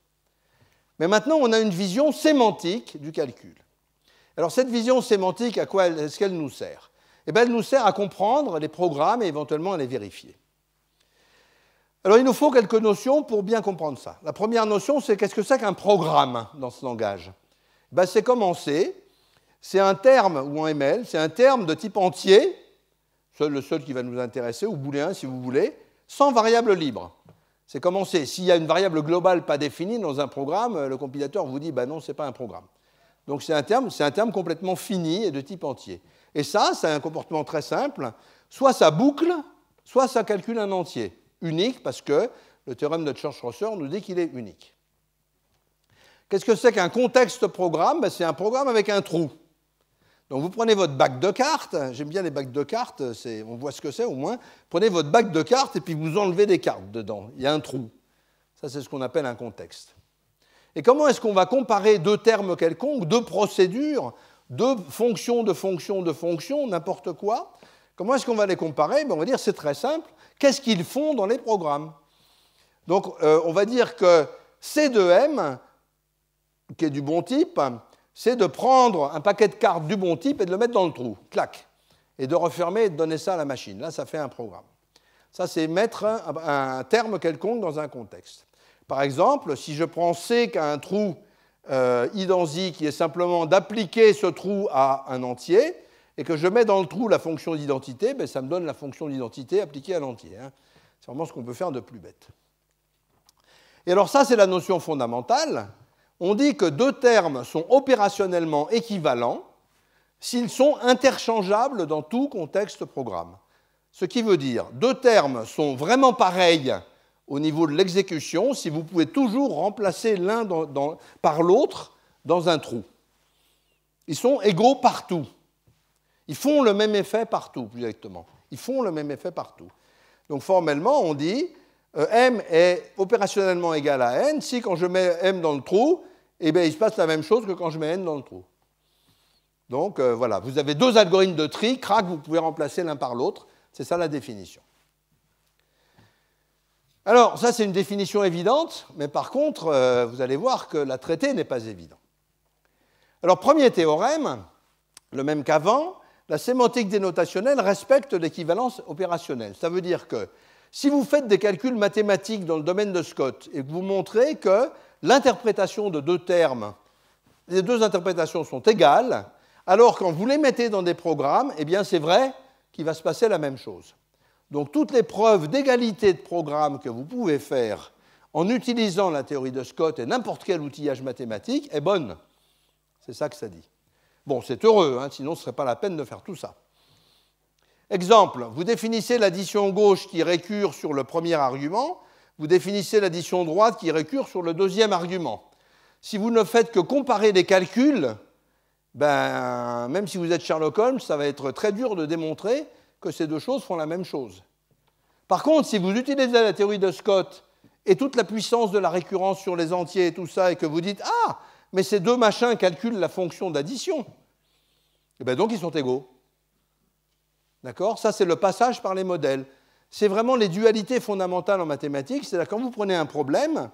Mais maintenant, on a une vision sémantique du calcul. Alors cette vision sémantique, à quoi est-ce qu'elle nous sert eh bien, elle nous sert à comprendre les programmes et éventuellement à les vérifier. Alors il nous faut quelques notions pour bien comprendre ça. La première notion, c'est qu'est-ce que c'est qu'un programme dans ce langage eh ben, C'est comme on c'est un terme, ou en ML, c'est un terme de type entier, le seul qui va nous intéresser, ou booléen si vous voulez, sans variable libre. C'est comme on S'il y a une variable globale pas définie dans un programme, le compilateur vous dit, ben non, ce n'est pas un programme. Donc c'est un, un terme complètement fini et de type entier. Et ça, c'est un comportement très simple. Soit ça boucle, soit ça calcule un entier. Unique, parce que le théorème de Church-Rosser nous dit qu'il est unique. Qu'est-ce que c'est qu'un contexte programme ben, C'est un programme avec un trou. Donc vous prenez votre bac de cartes, j'aime bien les bacs de cartes, on voit ce que c'est au moins, prenez votre bac de cartes et puis vous enlevez des cartes dedans, il y a un trou. Ça c'est ce qu'on appelle un contexte. Et comment est-ce qu'on va comparer deux termes quelconques, deux procédures deux fonctions de fonctions de fonctions, n'importe quoi. Comment est-ce qu'on va les comparer ben, On va dire c'est très simple. Qu'est-ce qu'ils font dans les programmes Donc euh, on va dire que C2M, qui est du bon type, c'est de prendre un paquet de cartes du bon type et de le mettre dans le trou, clac, et de refermer et de donner ça à la machine. Là, ça fait un programme. Ça, c'est mettre un, un, terme quelconque dans un contexte. Par exemple, si je prends C qui a un trou euh, qui est simplement d'appliquer ce trou à un entier, et que je mets dans le trou la fonction d'identité, ben, ça me donne la fonction d'identité appliquée à l'entier. Hein. C'est vraiment ce qu'on peut faire de plus bête. Et alors ça, c'est la notion fondamentale. On dit que deux termes sont opérationnellement équivalents s'ils sont interchangeables dans tout contexte programme. Ce qui veut dire deux termes sont vraiment pareils au niveau de l'exécution si vous pouvez toujours remplacer l'un par l'autre dans un trou. Ils sont égaux partout. Ils font le même effet partout, plus directement. Ils font le même effet partout. Donc formellement, on dit euh, M est opérationnellement égal à N si quand je mets M dans le trou, eh bien, il se passe la même chose que quand je mets N dans le trou. Donc euh, voilà, vous avez deux algorithmes de tri, crac, vous pouvez remplacer l'un par l'autre. C'est ça la définition. Alors, ça, c'est une définition évidente, mais par contre, euh, vous allez voir que la traité n'est pas évidente. Alors, premier théorème, le même qu'avant, la sémantique dénotationnelle respecte l'équivalence opérationnelle. Ça veut dire que si vous faites des calculs mathématiques dans le domaine de Scott et que vous montrez que l'interprétation de deux termes, les deux interprétations sont égales, alors quand vous les mettez dans des programmes, eh bien c'est vrai qu'il va se passer la même chose. Donc toutes les preuves d'égalité de programme que vous pouvez faire en utilisant la théorie de Scott et n'importe quel outillage mathématique est bonne. C'est ça que ça dit. Bon, c'est heureux, hein, sinon ce ne serait pas la peine de faire tout ça. Exemple, vous définissez l'addition gauche qui récure sur le premier argument, vous définissez l'addition droite qui récure sur le deuxième argument. Si vous ne faites que comparer les calculs, ben, même si vous êtes Sherlock Holmes, ça va être très dur de démontrer que ces deux choses font la même chose. Par contre, si vous utilisez la théorie de Scott et toute la puissance de la récurrence sur les entiers et tout ça, et que vous dites Ah, mais ces deux machins calculent la fonction d'addition, et eh bien donc ils sont égaux. D'accord Ça, c'est le passage par les modèles. C'est vraiment les dualités fondamentales en mathématiques. C'est-à-dire, quand vous prenez un problème,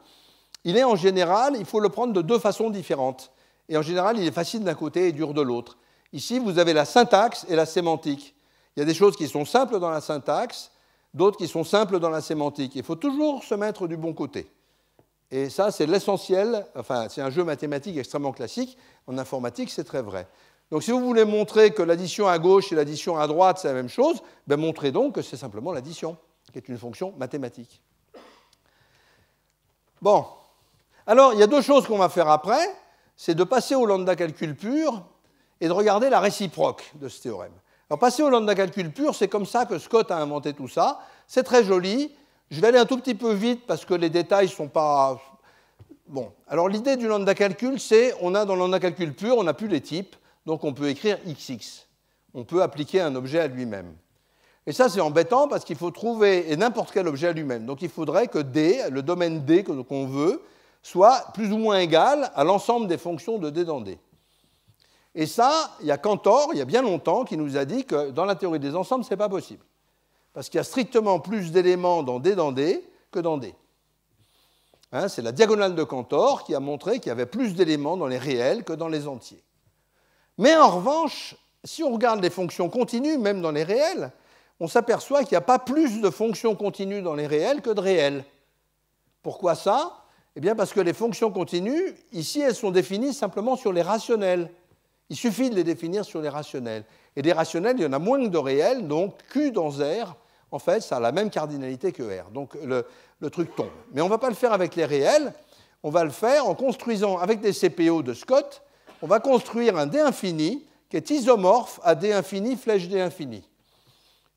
il est en général, il faut le prendre de deux façons différentes. Et en général, il est facile d'un côté et dur de l'autre. Ici, vous avez la syntaxe et la sémantique. Il y a des choses qui sont simples dans la syntaxe, d'autres qui sont simples dans la sémantique. Il faut toujours se mettre du bon côté. Et ça, c'est l'essentiel, enfin, c'est un jeu mathématique extrêmement classique. En informatique, c'est très vrai. Donc si vous voulez montrer que l'addition à gauche et l'addition à droite, c'est la même chose, ben, montrez donc que c'est simplement l'addition, qui est une fonction mathématique. Bon. Alors, il y a deux choses qu'on va faire après. C'est de passer au lambda calcul pur et de regarder la réciproque de ce théorème. Alors, passer au lambda calcul pur, c'est comme ça que Scott a inventé tout ça. C'est très joli. Je vais aller un tout petit peu vite parce que les détails ne sont pas. Bon. Alors, l'idée du lambda calcul, c'est on a dans le lambda calcul pur, on n'a plus les types, donc on peut écrire xx. On peut appliquer un objet à lui-même. Et ça, c'est embêtant parce qu'il faut trouver n'importe quel objet à lui-même. Donc, il faudrait que D, le domaine D qu'on veut, soit plus ou moins égal à l'ensemble des fonctions de D dans D. Et ça, il y a Cantor, il y a bien longtemps, qui nous a dit que dans la théorie des ensembles, ce n'est pas possible. Parce qu'il y a strictement plus d'éléments dans D dans D que dans D. Hein, c'est la diagonale de Cantor qui a montré qu'il y avait plus d'éléments dans les réels que dans les entiers. Mais en revanche, si on regarde les fonctions continues, même dans les réels, on s'aperçoit qu'il n'y a pas plus de fonctions continues dans les réels que de réels. Pourquoi ça Eh bien parce que les fonctions continues, ici, elles sont définies simplement sur les rationnels. Il suffit de les définir sur les rationnels. Et des rationnels, il y en a moins que de réels, donc Q dans R, en fait, ça a la même cardinalité que R. Donc le, truc tombe. Mais on ne va pas le faire avec les réels, on va le faire en construisant, avec des CPO de Scott, on va construire un D infini qui est isomorphe à D infini, flèche D infini.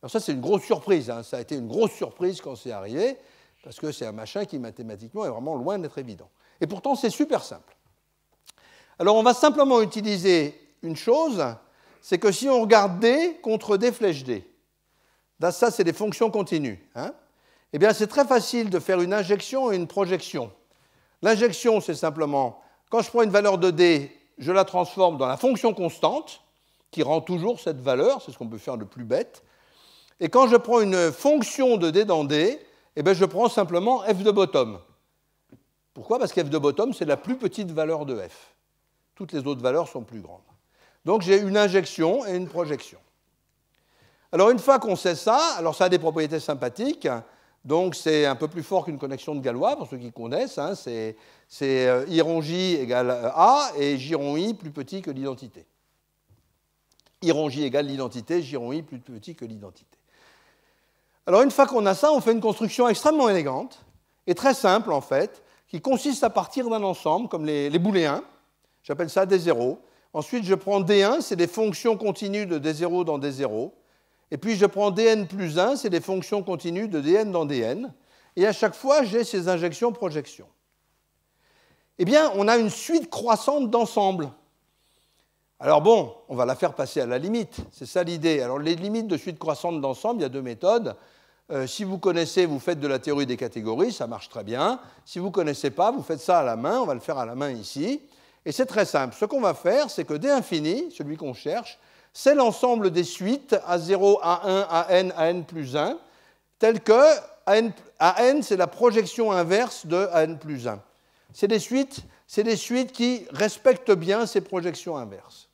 Alors ça, c'est une grosse surprise. Hein. Ça a été une grosse surprise quand c'est arrivé, parce que c'est un machin qui mathématiquement est vraiment loin d'être évident. Et pourtant, c'est super simple. Alors on va simplement utiliser une chose, c'est que si on regarde D contre D flèche D, ça c'est des fonctions continues, hein, eh bien c'est très facile de faire une injection et une projection. L'injection, c'est simplement, quand je prends une valeur de D, je la transforme dans la fonction constante, qui rend toujours cette valeur, c'est ce qu'on peut faire de plus bête. Et quand je prends une fonction de D dans D, eh bien je prends simplement f de bottom. Pourquoi Parce que f de bottom, c'est la plus petite valeur de f. Toutes les autres valeurs sont plus grandes. Donc j'ai une injection et une projection. Alors une fois qu'on sait ça, alors ça a des propriétés sympathiques, donc c'est un peu plus fort qu'une connexion de Galois, pour ceux qui connaissent, hein. c'est euh, Iron J égale euh, A et J I plus petit que l'identité. I J égale l'identité, J I plus petit que l'identité. Alors une fois qu'on a ça, on fait une construction extrêmement élégante et très simple en fait, qui consiste à partir d'un ensemble, comme les, les booléens, j'appelle ça des zéros, Ensuite, je prends D1, c'est des fonctions continues de D0 dans D0. Et puis, je prends Dn plus 1, c'est des fonctions continues de Dn dans Dn. Et à chaque fois, j'ai ces injections-projections. Eh bien, on a une suite croissante d'ensemble. Alors bon, on va la faire passer à la limite. C'est ça l'idée. Alors, les limites de suite croissante d'ensemble, il y a deux méthodes. Euh, si vous connaissez, vous faites de la théorie des catégories, ça marche très bien. Si vous ne connaissez pas, vous faites ça à la main, on va le faire à la main ici. Et c'est très simple. Ce qu'on va faire, c'est que D infini, celui qu'on cherche, c'est l'ensemble des suites A0, A1, AN, AN plus 1, telles que AN, AN c'est la projection inverse de AN plus 1. C'est des suites, c'est des suites qui respectent bien ces projections inverses.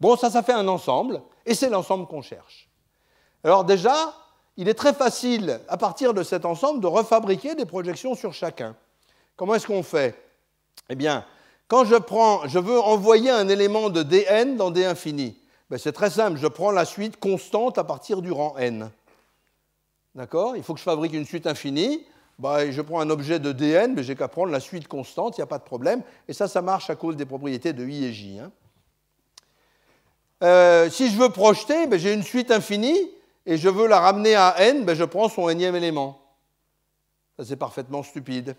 Bon, ça, ça fait un ensemble, et c'est l'ensemble qu'on cherche. Alors déjà, il est très facile, à partir de cet ensemble, de refabriquer des projections sur chacun. Comment est-ce qu'on fait Eh bien, quand je prends, je veux envoyer un élément de dn dans d infini, ben, c'est très simple, je prends la suite constante à partir du rang n. D'accord Il faut que je fabrique une suite infinie. Ben, je prends un objet de dn, mais j'ai qu'à prendre la suite constante, il n'y a pas de problème. Et ça, ça marche à cause des propriétés de i et j. Hein. Euh, si je veux projeter, ben, j'ai une suite infinie, et je veux la ramener à n, je prends son énième élément. Ça, c'est parfaitement stupide.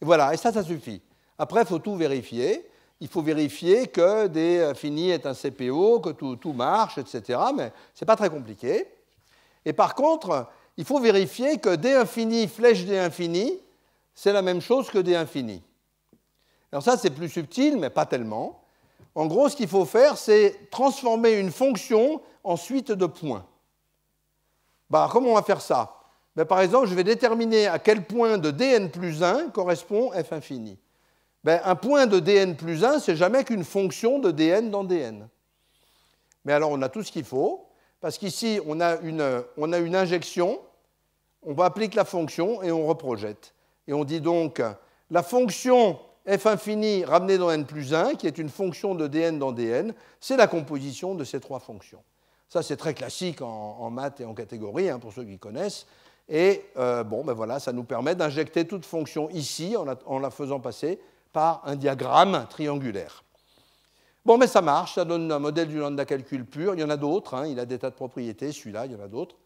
Et voilà, et ça, ça suffit. Après, il faut tout vérifier. Il faut vérifier que d infini euh, est un CPO, que tout, tout marche, etc. Mais ce n'est pas très compliqué. Et par contre, il faut vérifier que D infini, flèche D infini, c'est la même chose que D infini. Alors ça, c'est plus subtil, mais pas tellement. En gros, ce qu'il faut faire, c'est transformer une fonction en suite de points. Bah, comment on va faire ça Ben, Par exemple, je vais déterminer à quel point de dn plus 1 correspond f infini. Ben, un point de dn plus 1, c'est jamais qu'une fonction de dn dans dn. Mais alors on a tout ce qu'il faut, parce qu'ici on, a une, injection, on applique la fonction et on reprojette. Et on dit donc la fonction f infini ramenée dans n plus 1, qui est une fonction de dn dans dn, c'est la composition de ces trois fonctions. Ça, c'est très classique en, maths et en catégorie, hein, pour ceux qui connaissent. Et euh, bon, ben voilà, ça nous permet d'injecter toute fonction ici en la faisant passer par un diagramme triangulaire. Bon, mais ça marche, ça donne un modèle du lambda calcul pur. Il y en a d'autres, hein. il a des tas de propriétés, celui-là, il y en a d'autres.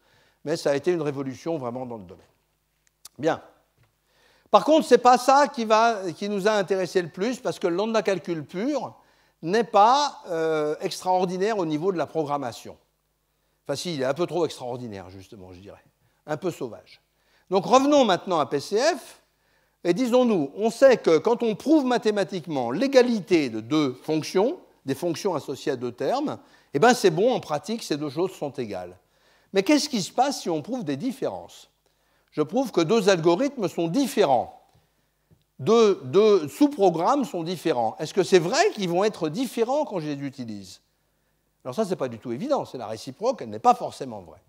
Mais ça a été une révolution vraiment dans le domaine. Bien. Par contre, ce n'est pas ça qui, va, qui nous a intéressé le plus, parce que le lambda calcul pur n'est pas euh, extraordinaire au niveau de la programmation. Enfin, si, il est un peu trop extraordinaire, justement, je dirais. Un peu sauvage. Donc revenons maintenant à PCF. Et disons-nous, on sait que quand on prouve mathématiquement l'égalité de deux fonctions, des fonctions associées à deux termes, eh bien c'est bon, en pratique, ces deux choses sont égales. Mais qu'est-ce qui se passe si on prouve des différences Je prouve que deux algorithmes sont différents. Deux, sous-programmes sont différents. Est-ce que c'est vrai qu'ils vont être différents quand je les utilise Alors ça, ce n'est pas du tout évident, c'est la réciproque, elle n'est pas forcément vraie.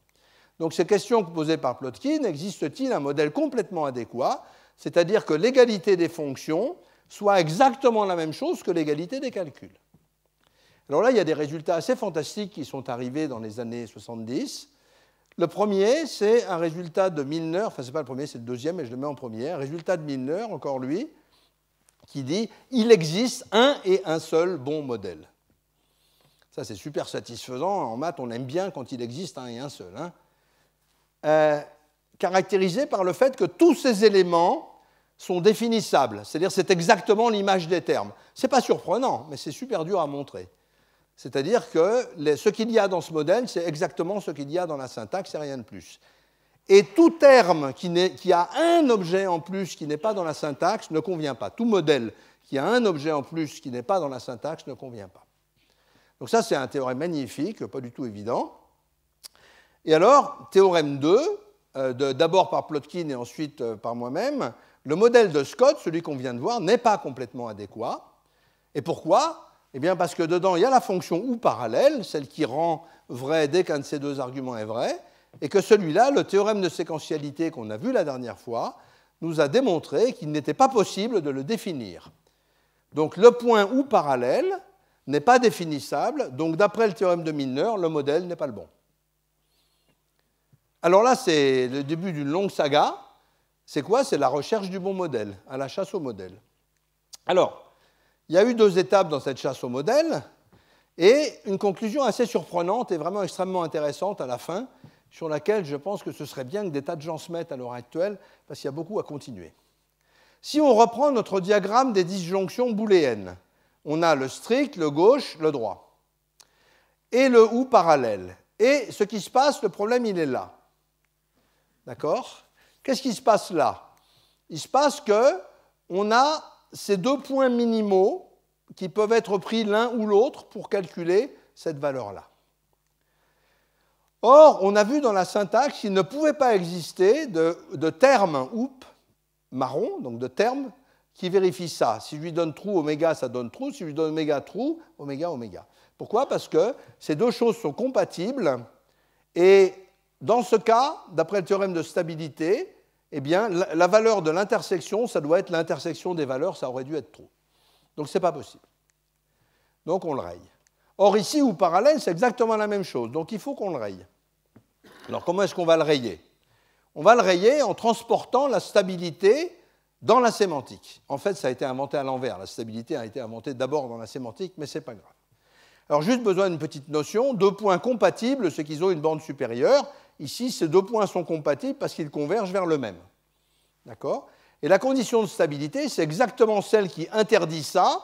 Donc ces questions posées par Plotkin, existe-t-il un modèle complètement adéquat c'est-à-dire que l'égalité des fonctions soit exactement la même chose que l'égalité des calculs. Alors là, il y a des résultats assez fantastiques qui sont arrivés dans les années 70. Le premier, c'est un résultat de Milner, enfin c'est pas le premier, c'est le deuxième, mais je le mets en premier, un résultat de Milner, encore lui, qui dit il existe un et un seul bon modèle. Ça, c'est super satisfaisant. En maths, on aime bien quand il existe un et un seul. Hein. Euh, caractérisé par le fait que tous ces éléments sont définissables, c'est-à-dire c'est exactement l'image des termes. Ce n'est pas surprenant, mais c'est super dur à montrer. C'est-à-dire que ce qu'il y a dans ce modèle, c'est exactement ce qu'il y a dans la syntaxe et rien de plus. Et tout terme qui, a un objet en plus qui n'est pas dans la syntaxe ne convient pas. Tout modèle qui a un objet en plus qui n'est pas dans la syntaxe ne convient pas. Donc ça, c'est un théorème magnifique, pas du tout évident. Et alors, théorème 2, euh, d'abord par Plotkin et ensuite euh, par moi-même, le modèle de Scott, celui qu'on vient de voir, n'est pas complètement adéquat. Et pourquoi Eh bien parce que dedans, il y a la fonction ou parallèle, celle qui rend vrai dès qu'un de ces deux arguments est vrai, et que celui-là, le théorème de séquentialité qu'on a vu la dernière fois, nous a démontré qu'il n'était pas possible de le définir. Donc le point ou parallèle n'est pas définissable, donc d'après le théorème de Milner, le modèle n'est pas le bon. Alors là, c'est le début d'une longue saga, c'est quoi C'est la recherche du bon modèle, à la chasse au modèle. Alors, il y a eu deux étapes dans cette chasse au modèle, et une conclusion assez surprenante et vraiment extrêmement intéressante à la fin, sur laquelle je pense que ce serait bien que des tas de gens se mettent à l'heure actuelle, parce qu'il y a beaucoup à continuer. Si on reprend notre diagramme des disjonctions booléennes, on a le strict, le gauche, le droit, et le ou parallèle. Et ce qui se passe, le problème, il est là. D'accord Qu'est-ce qui se passe là Il se passe que on a ces deux points minimaux qui peuvent être pris l'un ou l'autre pour calculer cette valeur-là. Or, on a vu dans la syntaxe qu'il ne pouvait pas exister de, de terme oup marron, donc de terme, qui vérifie ça. Si je lui donne true, oméga, ça donne true. Si je lui donne oméga, true, oméga, oméga. Pourquoi Parce que ces deux choses sont compatibles et dans ce cas, d'après le théorème de stabilité, eh bien, la, valeur de l'intersection, ça doit être l'intersection des valeurs, ça aurait dû être trop. Donc ce n'est pas possible. Donc on le raye. Or ici, ou parallèle, c'est exactement la même chose. Donc il faut qu'on le raye. Alors comment est-ce qu'on va le rayer On va le rayer en transportant la stabilité dans la sémantique. En fait, ça a été inventé à l'envers. La stabilité a été inventée d'abord dans la sémantique, mais ce n'est pas grave. Alors juste besoin d'une petite notion, deux points compatibles, ceux qui ont une bande supérieure, Ici, ces deux points sont compatibles parce qu'ils convergent vers le même. D'accord Et la condition de stabilité, c'est exactement celle qui interdit ça.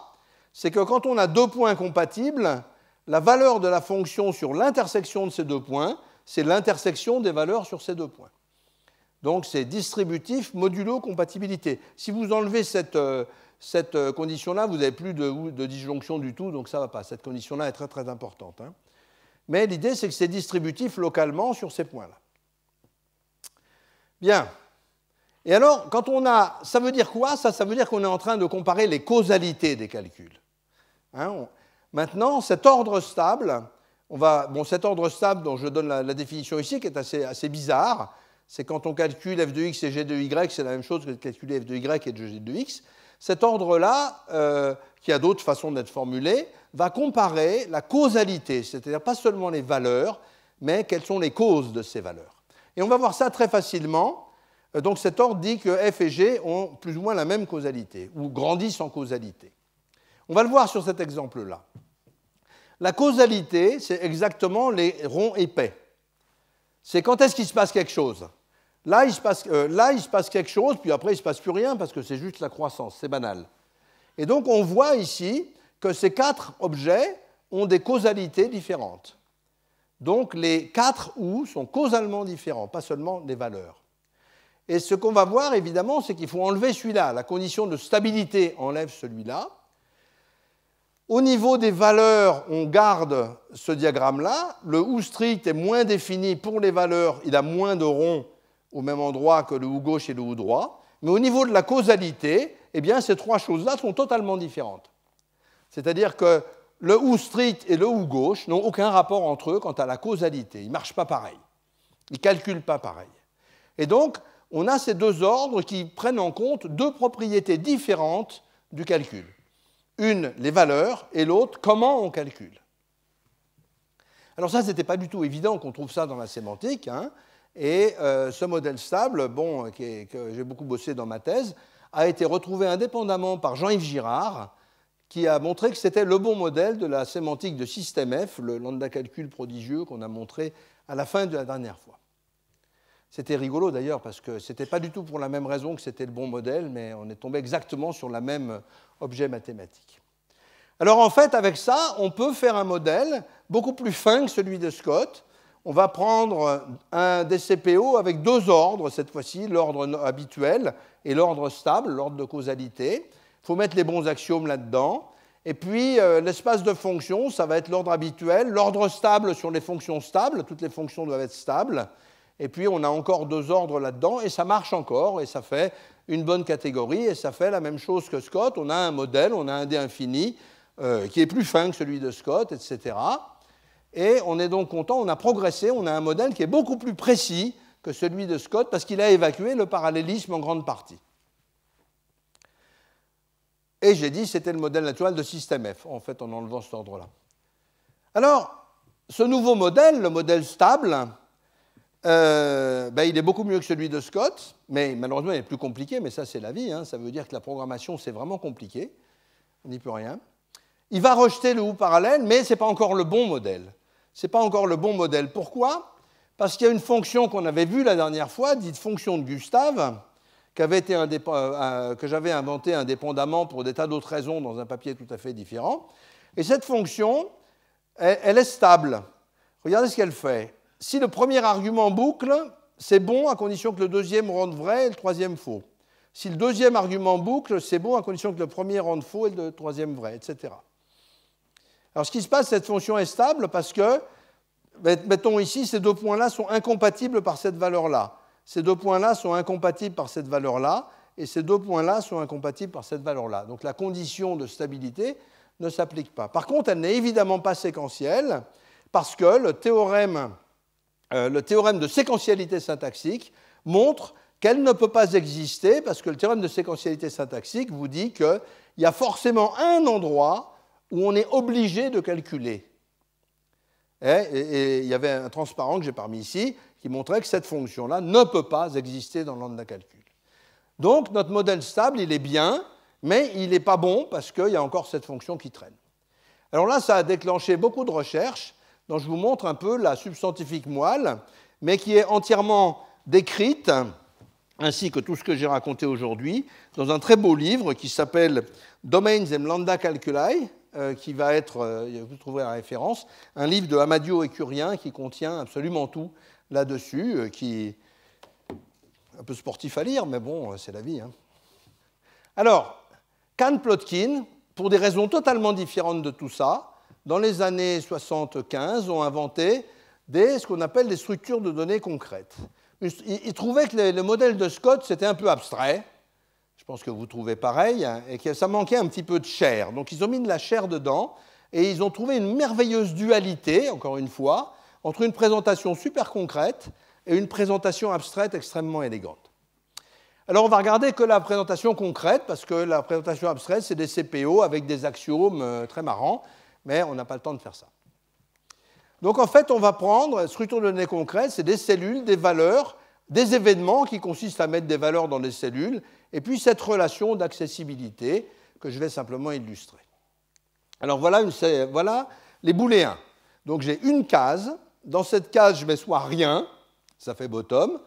C'est que quand on a deux points compatibles, la valeur de la fonction sur l'intersection de ces deux points, c'est l'intersection des valeurs sur ces deux points. Donc c'est distributif modulo compatibilité. Si vous enlevez cette, euh, euh, condition-là, vous n'avez plus de, disjonction du tout, donc ça ne va pas. Cette condition-là est très très importante. Hein. Mais l'idée, c'est que c'est distributif localement sur ces points-là. Bien. Et alors, quand on a. Ça veut dire quoi Ça, ça veut dire qu'on est en train de comparer les causalités des calculs. Hein, maintenant, cet ordre stable, on va, bon, cet ordre stable dont je donne la, définition ici, qui est assez, assez bizarre, c'est quand on calcule f de x et g de y, c'est la même chose que de calculer f de y et g de x. Cet ordre-là, euh, qui a d'autres façons d'être formulée, va comparer la causalité, c'est-à-dire pas seulement les valeurs, mais quelles sont les causes de ces valeurs. Et on va voir ça très facilement. Euh, donc cet ordre dit que F et G ont plus ou moins la même causalité, ou grandissent en causalité. On va le voir sur cet exemple-là. La causalité, c'est exactement les ronds épais. C'est quand est-ce qu'il se passe quelque chose là il, se passe, euh, là, il se passe quelque chose, puis après, il ne se passe plus rien parce que c'est juste la croissance, c'est banal. Et donc on voit ici que ces quatre objets ont des causalités différentes. Donc les quatre ou sont causalement différents, pas seulement des valeurs. Et ce qu'on va voir évidemment, c'est qu'il faut enlever celui-là. La condition de stabilité enlève celui-là. Au niveau des valeurs, on garde ce diagramme-là. Le ou strict est moins défini pour les valeurs, il a moins de ronds au même endroit que le ou gauche et le ou droit. Mais au niveau de la causalité, eh bien, ces trois choses-là sont totalement différentes. C'est-à-dire que le ou strict et le ou gauche n'ont aucun rapport entre eux quant à la causalité. Ils ne marchent pas pareil. Ils ne calculent pas pareil. Et donc, on a ces deux ordres qui prennent en compte deux propriétés différentes du calcul. Une, les valeurs, et l'autre, comment on calcule. Alors ça, ce n'était pas du tout évident qu'on trouve ça dans la sémantique. Hein. Et euh, ce modèle stable, bon, que j'ai beaucoup bossé dans ma thèse, a été retrouvé indépendamment par Jean-Yves Girard, qui a montré que c'était le bon modèle de la sémantique de système F, le lambda calcul prodigieux qu'on a montré à la fin de la dernière fois. C'était rigolo d'ailleurs parce que c'était pas du tout pour la même raison que c'était le bon modèle, mais on est tombé exactement sur le même objet mathématique. Alors en fait, avec ça, on peut faire un modèle beaucoup plus fin que celui de Scott, on va prendre un DCPO avec deux ordres, cette fois-ci, l'ordre habituel et l'ordre stable, l'ordre de causalité. Il faut mettre les bons axiomes là-dedans. Et puis, euh, l'espace de fonction, ça va être l'ordre habituel, l'ordre stable sur les fonctions stables, toutes les fonctions doivent être stables. Et puis, on a encore deux ordres là-dedans, et ça marche encore, et ça fait une bonne catégorie, et ça fait la même chose que Scott. On a un modèle, on a un dé infini, euh, qui est plus fin que celui de Scott, etc. Et on est donc content, on a progressé, on a un modèle qui est beaucoup plus précis que celui de Scott parce qu'il a évacué le parallélisme en grande partie. Et j'ai dit c'était le modèle naturel de système F, en fait, en enlevant cet ordre-là. Alors, ce nouveau modèle, le modèle stable, euh, ben, il est beaucoup mieux que celui de Scott, mais malheureusement il est plus compliqué, mais ça c'est la vie, hein. ça veut dire que la programmation c'est vraiment compliqué, on n'y peut rien. Il va rejeter le ou parallèle, mais ce n'est pas encore le bon modèle. Ce n'est pas encore le bon modèle. Pourquoi Parce qu'il y a une fonction qu'on avait vue la dernière fois, dite fonction de Gustave, euh, que j'avais inventée indépendamment pour des tas d'autres raisons dans un papier tout à fait différent. Et cette fonction, elle est stable. Regardez ce qu'elle fait. Si le premier argument boucle, c'est bon à condition que le deuxième rende vrai et le troisième faux. Si le deuxième argument boucle, c'est bon à condition que le premier rende faux et le troisième vrai, etc. Alors ce qui se passe, cette fonction est stable parce que, mettons ici, ces deux points-là sont incompatibles par cette valeur-là. Ces deux points-là sont incompatibles par cette valeur-là, et ces deux points-là sont incompatibles par cette valeur-là. Donc la condition de stabilité ne s'applique pas. Par contre, elle n'est évidemment pas séquentielle, parce que le théorème, euh, le théorème de séquentialité syntaxique montre qu'elle ne peut pas exister, parce que le théorème de séquentialité syntaxique vous dit qu'il y a forcément un endroit où on est obligé de calculer. Eh, et, il y avait un transparent que j'ai parmi ici qui montrait que cette fonction-là ne peut pas exister dans l'ordre d'un calcul. Donc notre modèle stable, il est bien, mais il n'est pas bon parce qu'il y a encore cette fonction qui traîne. Alors là, ça a déclenché beaucoup de recherches dont je vous montre un peu la substantifique moelle, mais qui est entièrement décrite, ainsi que tout ce que j'ai raconté aujourd'hui, dans un très beau livre qui s'appelle Domains and Lambda Calculi, euh, qui va être, euh, vous trouverez la référence, un livre de Amadio Écurien qui contient absolument tout là-dessus, euh, qui est un peu sportif à lire, mais bon, c'est la vie. Hein. Alors, Kahn Plotkin, pour des raisons totalement différentes de tout ça, dans les années 75, ont inventé des, ce qu'on appelle des structures de données concrètes. Ils trouvaient que le modèle de Scott, c'était un peu abstrait, je pense que vous trouvez pareil, hein, et que ça manquait un petit peu de chair. Donc ils ont mis de la chair dedans, et ils ont trouvé une merveilleuse dualité, encore une fois, entre une présentation super concrète et une présentation abstraite extrêmement élégante. Alors on va regarder que la présentation concrète, parce que la présentation abstraite, c'est des CPO avec des axiomes euh, très marrants, mais on n'a pas le temps de faire ça. Donc en fait, on va prendre, structure de données concrète, c'est des cellules, des valeurs, des événements qui consistent à mettre des valeurs dans des cellules, et puis cette relation d'accessibilité que je vais simplement illustrer. Alors voilà, une, voilà les booléens. Donc j'ai une case. Dans cette case, je mets soit rien, ça fait bottom,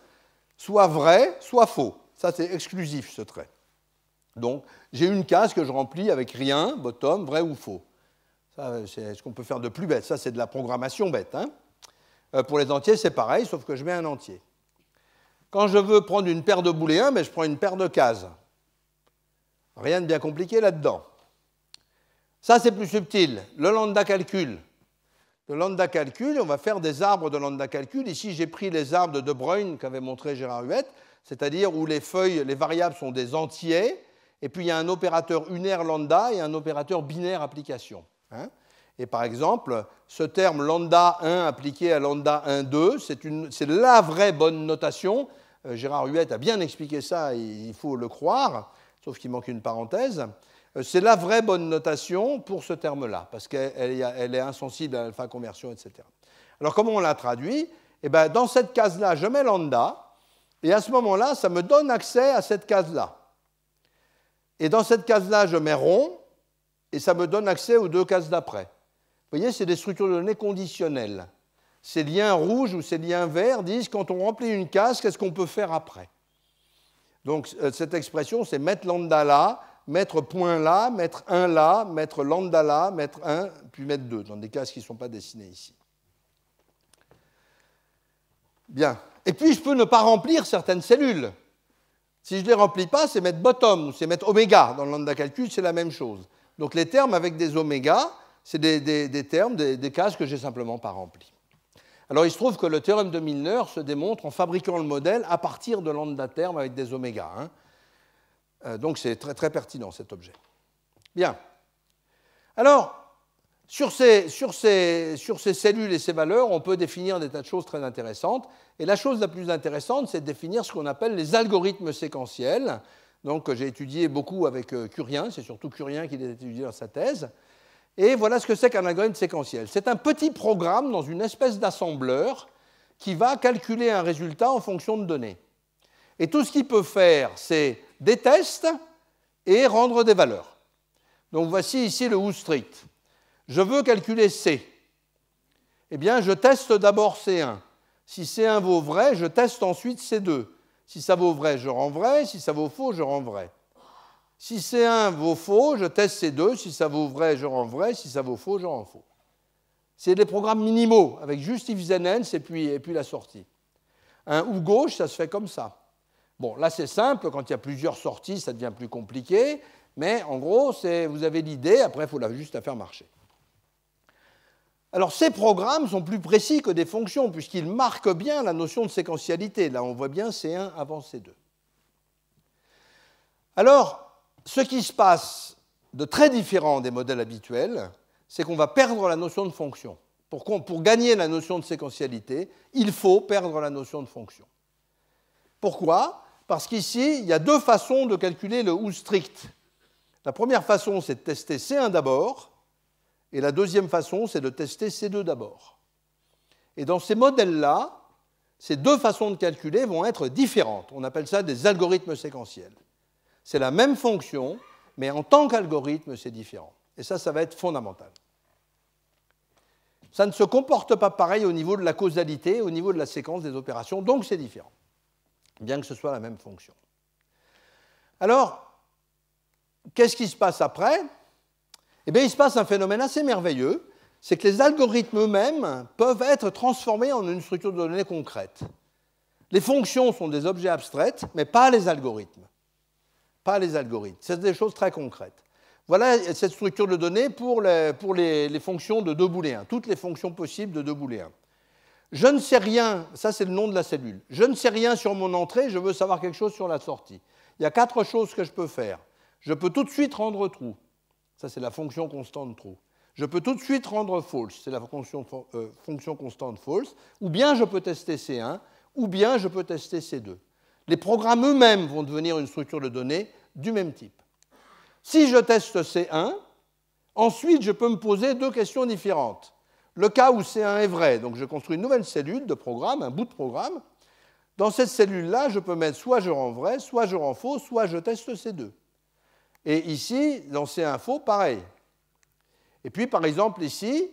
soit vrai, soit faux. Ça, c'est exclusif, ce trait. Donc j'ai une case que je remplis avec rien, bottom, vrai ou faux. Ça, c'est ce qu'on peut faire de plus bête. Ça, c'est de la programmation bête. Hein. Euh, pour les entiers, c'est pareil, sauf que je mets un entier. Quand je veux prendre une paire de booléens, mais je prends une paire de cases. Rien de bien compliqué là-dedans. Ça, c'est plus subtil. Le lambda calcul. Le lambda calcul, on va faire des arbres de lambda calcul. Ici, j'ai pris les arbres de De Bruyne qu'avait montré Gérard Huette, c'est-à-dire où les feuilles, les variables sont des entiers, et puis il y a un opérateur unaire lambda et un opérateur binaire application. Hein. et par exemple, ce terme lambda 1 appliqué à lambda 1, 2, c'est la vraie bonne notation euh, Gérard Huette a bien expliqué ça, il faut le croire, sauf qu'il manque une parenthèse. Euh, c'est la vraie bonne notation pour ce terme-là, parce qu'elle est insensible à l'alpha conversion, etc. Alors comment on la traduit eh bien, Dans cette case-là, je mets lambda, et à ce moment-là, ça me donne accès à cette case-là. Et dans cette case-là, je mets rond, et ça me donne accès aux deux cases d'après. Vous voyez, c'est des structures de données conditionnelles. Ces liens rouges ou ces liens verts disent quand on remplit une case, qu'est-ce qu'on peut faire après Donc euh, cette expression, c'est mettre lambda là, mettre point là, mettre 1 là, mettre lambda là, mettre 1, puis mettre 2, dans des cases qui ne sont pas dessinées ici. Bien. Et puis je peux ne pas remplir certaines cellules. Si je ne les remplis pas, c'est mettre bottom ou c'est mettre oméga. Dans le lambda calcul, c'est la même chose. Donc les termes avec des oméga, c'est des, termes, des, cases que n'ai simplement pas remplies. Alors il se trouve que le théorème de Milner se démontre en fabriquant le modèle à partir de lambda terme avec des omégas. Hein. Euh, donc c'est très très pertinent cet objet. Bien. Alors, sur ces, sur ces, cellules et ces valeurs, on peut définir des tas de choses très intéressantes. Et la chose la plus intéressante, c'est de définir ce qu'on appelle les algorithmes séquentiels. Donc j'ai étudié beaucoup avec euh, Curien, c'est surtout Curien qui les a étudiés dans sa thèse. Et voilà ce que c'est qu'un algorithme séquentiel. C'est un petit programme dans une espèce d'assembleur qui va calculer un résultat en fonction de données. Et tout ce qu'il peut faire, c'est des tests et rendre des valeurs. Donc voici ici le who strict. Je veux calculer C. Eh bien, je teste d'abord C1. Si C1 vaut vrai, je teste ensuite C2. Si ça vaut vrai, je rends vrai. Si ça vaut faux, je rends vrai. Si C1 vaut faux, je teste C2. Si ça vaut vrai, je rends vrai. Si ça vaut faux, je rends faux. C'est des programmes minimaux, avec juste if then else et puis, la sortie. Un ou gauche, ça se fait comme ça. Bon, là c'est simple, quand il y a plusieurs sorties, ça devient plus compliqué, mais en gros, vous avez l'idée, après il faut la, juste la faire marcher. Alors ces programmes sont plus précis que des fonctions, puisqu'ils marquent bien la notion de séquentialité. Là on voit bien C1 avant C2. Alors, ce qui se passe de très différent des modèles habituels, c'est qu'on va perdre la notion de fonction. Pour, gagner la notion de séquentialité, il faut perdre la notion de fonction. Pourquoi Parce qu'ici, il y a deux façons de calculer le ou strict. La première façon, c'est de tester C1 d'abord, et la deuxième façon, c'est de tester C2 d'abord. Et dans ces modèles-là, ces deux façons de calculer vont être différentes. On appelle ça des algorithmes séquentiels. C'est la même fonction, mais en tant qu'algorithme, c'est différent. Et ça, ça va être fondamental. Ça ne se comporte pas pareil au niveau de la causalité, au niveau de la séquence des opérations, donc c'est différent, bien que ce soit la même fonction. Alors, qu'est-ce qui se passe après Eh bien, il se passe un phénomène assez merveilleux, c'est que les algorithmes eux-mêmes peuvent être transformés en une structure de données concrète. Les fonctions sont des objets abstraits, mais pas les algorithmes pas les algorithmes. C'est des choses très concrètes. Voilà cette structure de données pour les, fonctions de deux booléens, toutes les fonctions possibles de deux booléens. Je ne sais rien, ça c'est le nom de la cellule, je ne sais rien sur mon entrée, je veux savoir quelque chose sur la sortie. Il y a quatre choses que je peux faire. Je peux tout de suite rendre true, ça c'est la fonction constante true. Je peux tout de suite rendre false, c'est la fonction, euh, fonction constante false, ou bien je peux tester C1, ou bien je peux tester C2. Les programmes eux-mêmes vont devenir une structure de données du même type. Si je teste C1, ensuite je peux me poser deux questions différentes. Le cas où C1 est vrai, donc je construis une nouvelle cellule de programme, un bout de programme. Dans cette cellule-là, je peux mettre soit je rends vrai, soit je rends faux, soit je teste C2. Et ici, dans C1 faux, pareil. Et puis, par exemple, ici,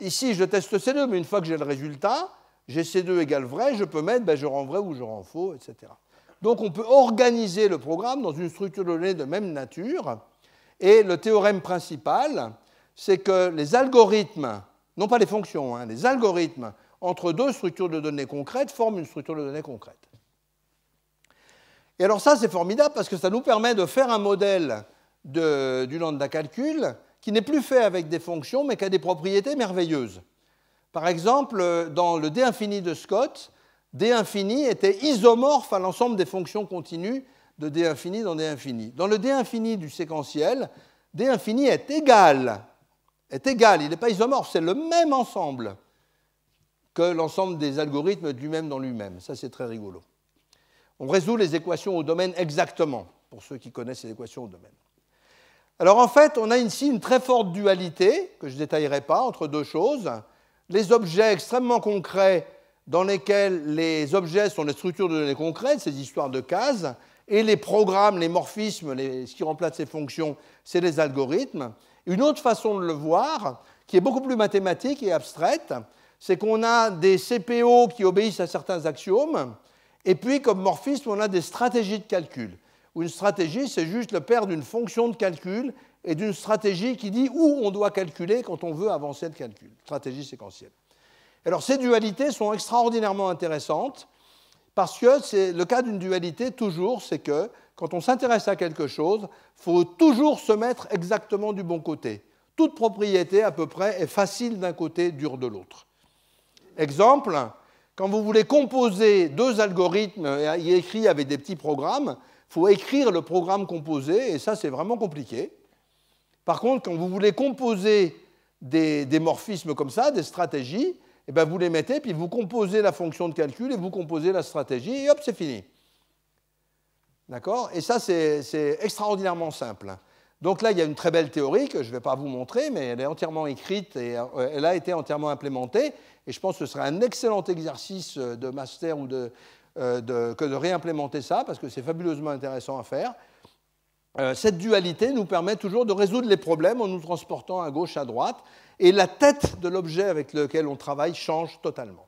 ici, je teste C2, mais une fois que j'ai le résultat, c 2 égale vrai, je peux mettre ben, je rends vrai ou je rends faux, etc. Donc on peut organiser le programme dans une structure de données de même nature. Et le théorème principal, c'est que les algorithmes, non pas les fonctions, hein, les algorithmes entre deux structures de données concrètes forment une structure de données concrète. Et alors ça, c'est formidable parce que ça nous permet de faire un modèle du lambda calcul qui n'est plus fait avec des fonctions, mais qui a des propriétés merveilleuses. Par exemple, dans le D infini de Scott, D infini était isomorphe à l'ensemble des fonctions continues de D infini dans D infini. Dans le D infini du séquentiel, D infini est égal, est égal, il n'est pas isomorphe, c'est le même ensemble que l'ensemble des algorithmes du même dans lui-même. Ça, c'est très rigolo. On résout les équations au domaine exactement, pour ceux qui connaissent les équations au domaine. Alors en fait, on a ici une très forte dualité, que je ne détaillerai pas, entre deux choses les objets extrêmement concrets dans lesquels les objets sont des structures de données concrètes, ces histoires de cases, et les programmes, les morphismes, ce qui remplace ces fonctions, c'est les algorithmes. Une autre façon de le voir, qui est beaucoup plus mathématique et abstraite, c'est qu'on a des CPO qui obéissent à certains axiomes, et puis comme morphisme, on a des stratégies de calcul. Une stratégie, c'est juste le père d'une fonction de calcul et d'une stratégie qui dit où on doit calculer quand on veut avancer le calcul, stratégie séquentielle. Alors ces dualités sont extraordinairement intéressantes parce que c'est le cas d'une dualité toujours, c'est que quand on s'intéresse à quelque chose, il faut toujours se mettre exactement du bon côté. Toute propriété à peu près est facile d'un côté, dure de l'autre. Exemple, quand vous voulez composer deux algorithmes et écrits avec des petits programmes, il faut écrire le programme composé et ça c'est vraiment compliqué. Par contre, quand vous voulez composer des, morphismes comme ça, des stratégies, et eh bien vous les mettez, puis vous composez la fonction de calcul et vous composez la stratégie, et hop, c'est fini. D'accord Et ça, c'est extraordinairement simple. Hein. Donc là, il y a une très belle théorie que je ne vais pas vous montrer, mais elle est entièrement écrite et euh, elle a été entièrement implémentée. Et je pense que ce serait un excellent exercice euh, de master ou euh, que de réimplémenter ça, parce que c'est fabuleusement intéressant à faire. Euh, cette dualité nous permet toujours de résoudre les problèmes en nous transportant à gauche, à droite, et la tête de l'objet avec lequel on travaille change totalement.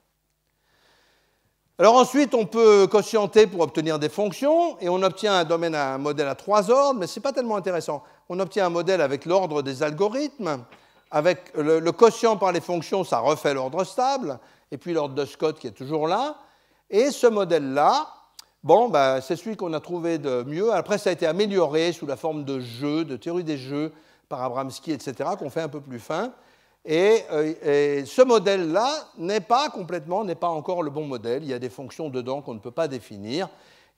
Alors ensuite, on peut quotienter pour obtenir des fonctions, et on obtient un domaine, un modèle à trois ordres, mais ce n'est pas tellement intéressant. On obtient un modèle avec l'ordre des algorithmes, avec le, quotient par les fonctions, ça refait l'ordre stable, et puis l'ordre de Scott qui est toujours là, et ce modèle-là, Bon, bah, c'est celui qu'on a trouvé de mieux. Après, ça a été amélioré sous la forme de jeux, de théorie des jeux par Abramski, etc., qu'on fait un peu plus fin. Euh, et, ce modèle-là n'est pas complètement, n'est pas encore le bon modèle. Il y a des fonctions dedans qu'on ne peut pas définir.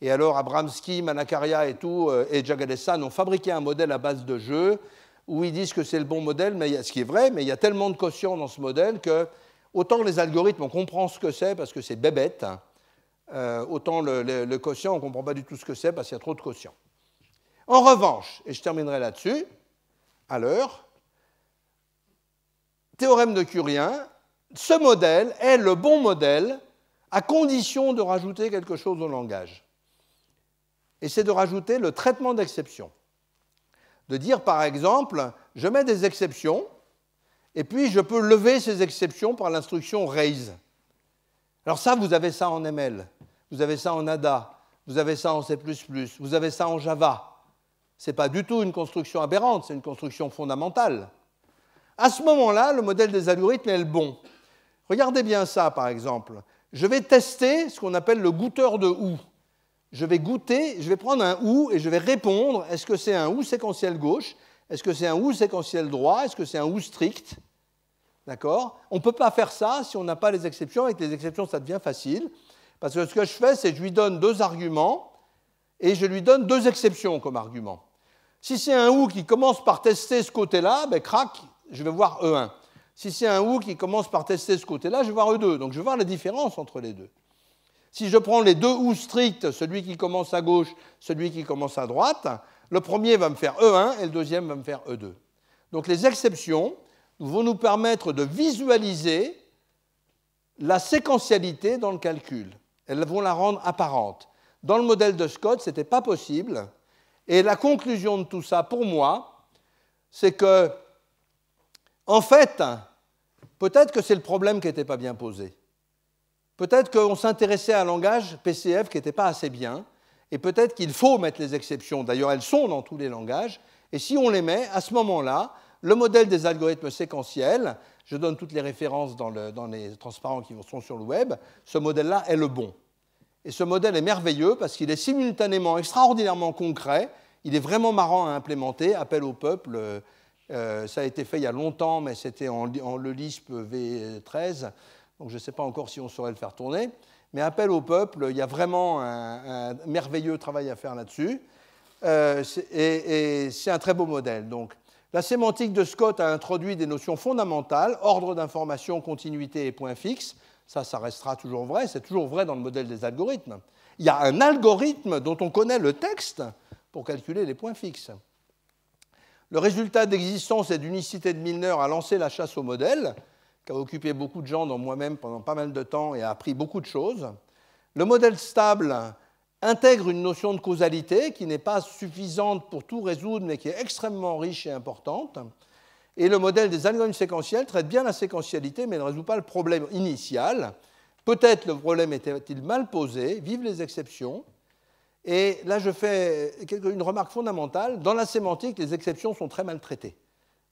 Et alors, Abramski, Manakaria et tout, euh, et Jagadesan ont fabriqué un modèle à base de jeux où ils disent que c'est le bon modèle, mais il y a, ce qui est vrai, mais il y a tellement de quotients dans ce modèle que, autant les algorithmes, on comprend ce que c'est parce que c'est bébête, hein, euh, autant le, quotient, on ne comprend pas du tout ce que c'est parce qu'il y a trop de quotients. En revanche, et je terminerai là-dessus, à l'heure, théorème de Curien, ce modèle est le bon modèle à condition de rajouter quelque chose au langage. Et c'est de rajouter le traitement d'exception. De dire par exemple, je mets des exceptions, et puis je peux lever ces exceptions par l'instruction raise. Alors ça, vous avez ça en ML, vous avez ça en ADA, vous avez ça en C++, vous avez ça en Java. Ce n'est pas du tout une construction aberrante, c'est une construction fondamentale. À ce moment-là, le modèle des algorithmes est le bon. Regardez bien ça, par exemple. Je vais tester ce qu'on appelle le goûteur de OU. Je vais goûter, je vais prendre un OU et je vais répondre est-ce que c'est un OU séquentiel gauche Est-ce que c'est un OU séquentiel droit Est-ce que c'est un OU strict D'accord On ne peut pas faire ça si on n'a pas les exceptions. Avec les exceptions, ça devient facile. Parce que ce que je fais, c'est que je lui donne deux arguments et je lui donne deux exceptions comme arguments. Si c'est un ou qui commence par tester ce côté-là, ben, crac, je vais voir E1. Si c'est un ou qui commence par tester ce côté-là, je vais voir E2. Donc je vais voir la différence entre les deux. Si je prends les deux ou stricts, celui qui commence à gauche, celui qui commence à droite, le premier va me faire E1 et le deuxième va me faire E2. Donc les exceptions, vont nous permettre de visualiser la séquentialité dans le calcul. Elles vont la rendre apparente. Dans le modèle de Scott, ce n'était pas possible. Et la conclusion de tout ça, pour moi, c'est que, en fait, peut-être que c'est le problème qui n'était pas bien posé. Peut-être qu'on s'intéressait à un langage PCF qui n'était pas assez bien. Et peut-être qu'il faut mettre les exceptions. D'ailleurs, elles sont dans tous les langages. Et si on les met, à ce moment-là, le modèle des algorithmes séquentiels, je donne toutes les références dans, le, dans les transparents qui sont sur le web, ce modèle-là est le bon. Et ce modèle est merveilleux parce qu'il est simultanément extraordinairement concret, il est vraiment marrant à implémenter, appel au peuple, euh, euh, ça a été fait il y a longtemps, mais c'était en, le LISP V13, donc je ne sais pas encore si on saurait le faire tourner, mais appel au peuple, il y a vraiment un, merveilleux travail à faire là-dessus. Euh, et c'est un très beau modèle. Donc, la sémantique de Scott a introduit des notions fondamentales, ordre d'information, continuité et point fixe. Ça, ça restera toujours vrai, c'est toujours vrai dans le modèle des algorithmes. Il y a un algorithme dont on connaît le texte pour calculer les points fixes. Le résultat d'existence et d'unicité de Milner a lancé la chasse au modèle, qui a occupé beaucoup de gens, dont moi-même, pendant pas mal de temps et a appris beaucoup de choses. Le modèle stable intègre une notion de causalité qui n'est pas suffisante pour tout résoudre, mais qui est extrêmement riche et importante. Et le modèle des algorithmes séquentiels traite bien la séquentialité, mais ne résout pas le problème initial. Peut-être le problème était-il mal posé, vivent les exceptions. Et là, je fais une remarque fondamentale. Dans la sémantique, les exceptions sont très mal traitées,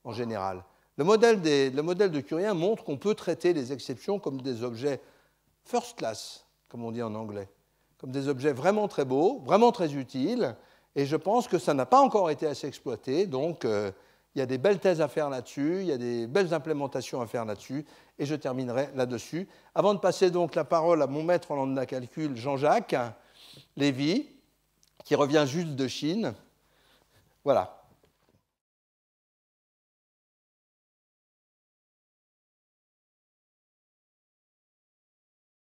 en général. Le modèle, le modèle de Curien montre qu'on peut traiter les exceptions comme des objets first class, comme on dit en anglais comme des objets vraiment très beaux, vraiment très utiles, et je pense que ça n'a pas encore été assez exploité, donc euh, il y a des belles thèses à faire là-dessus, il y a des belles implémentations à faire là-dessus, et je terminerai là-dessus. Avant de passer donc la parole à mon maître en langue de calcul, Jean-Jacques Lévy, qui revient juste de Chine. Voilà.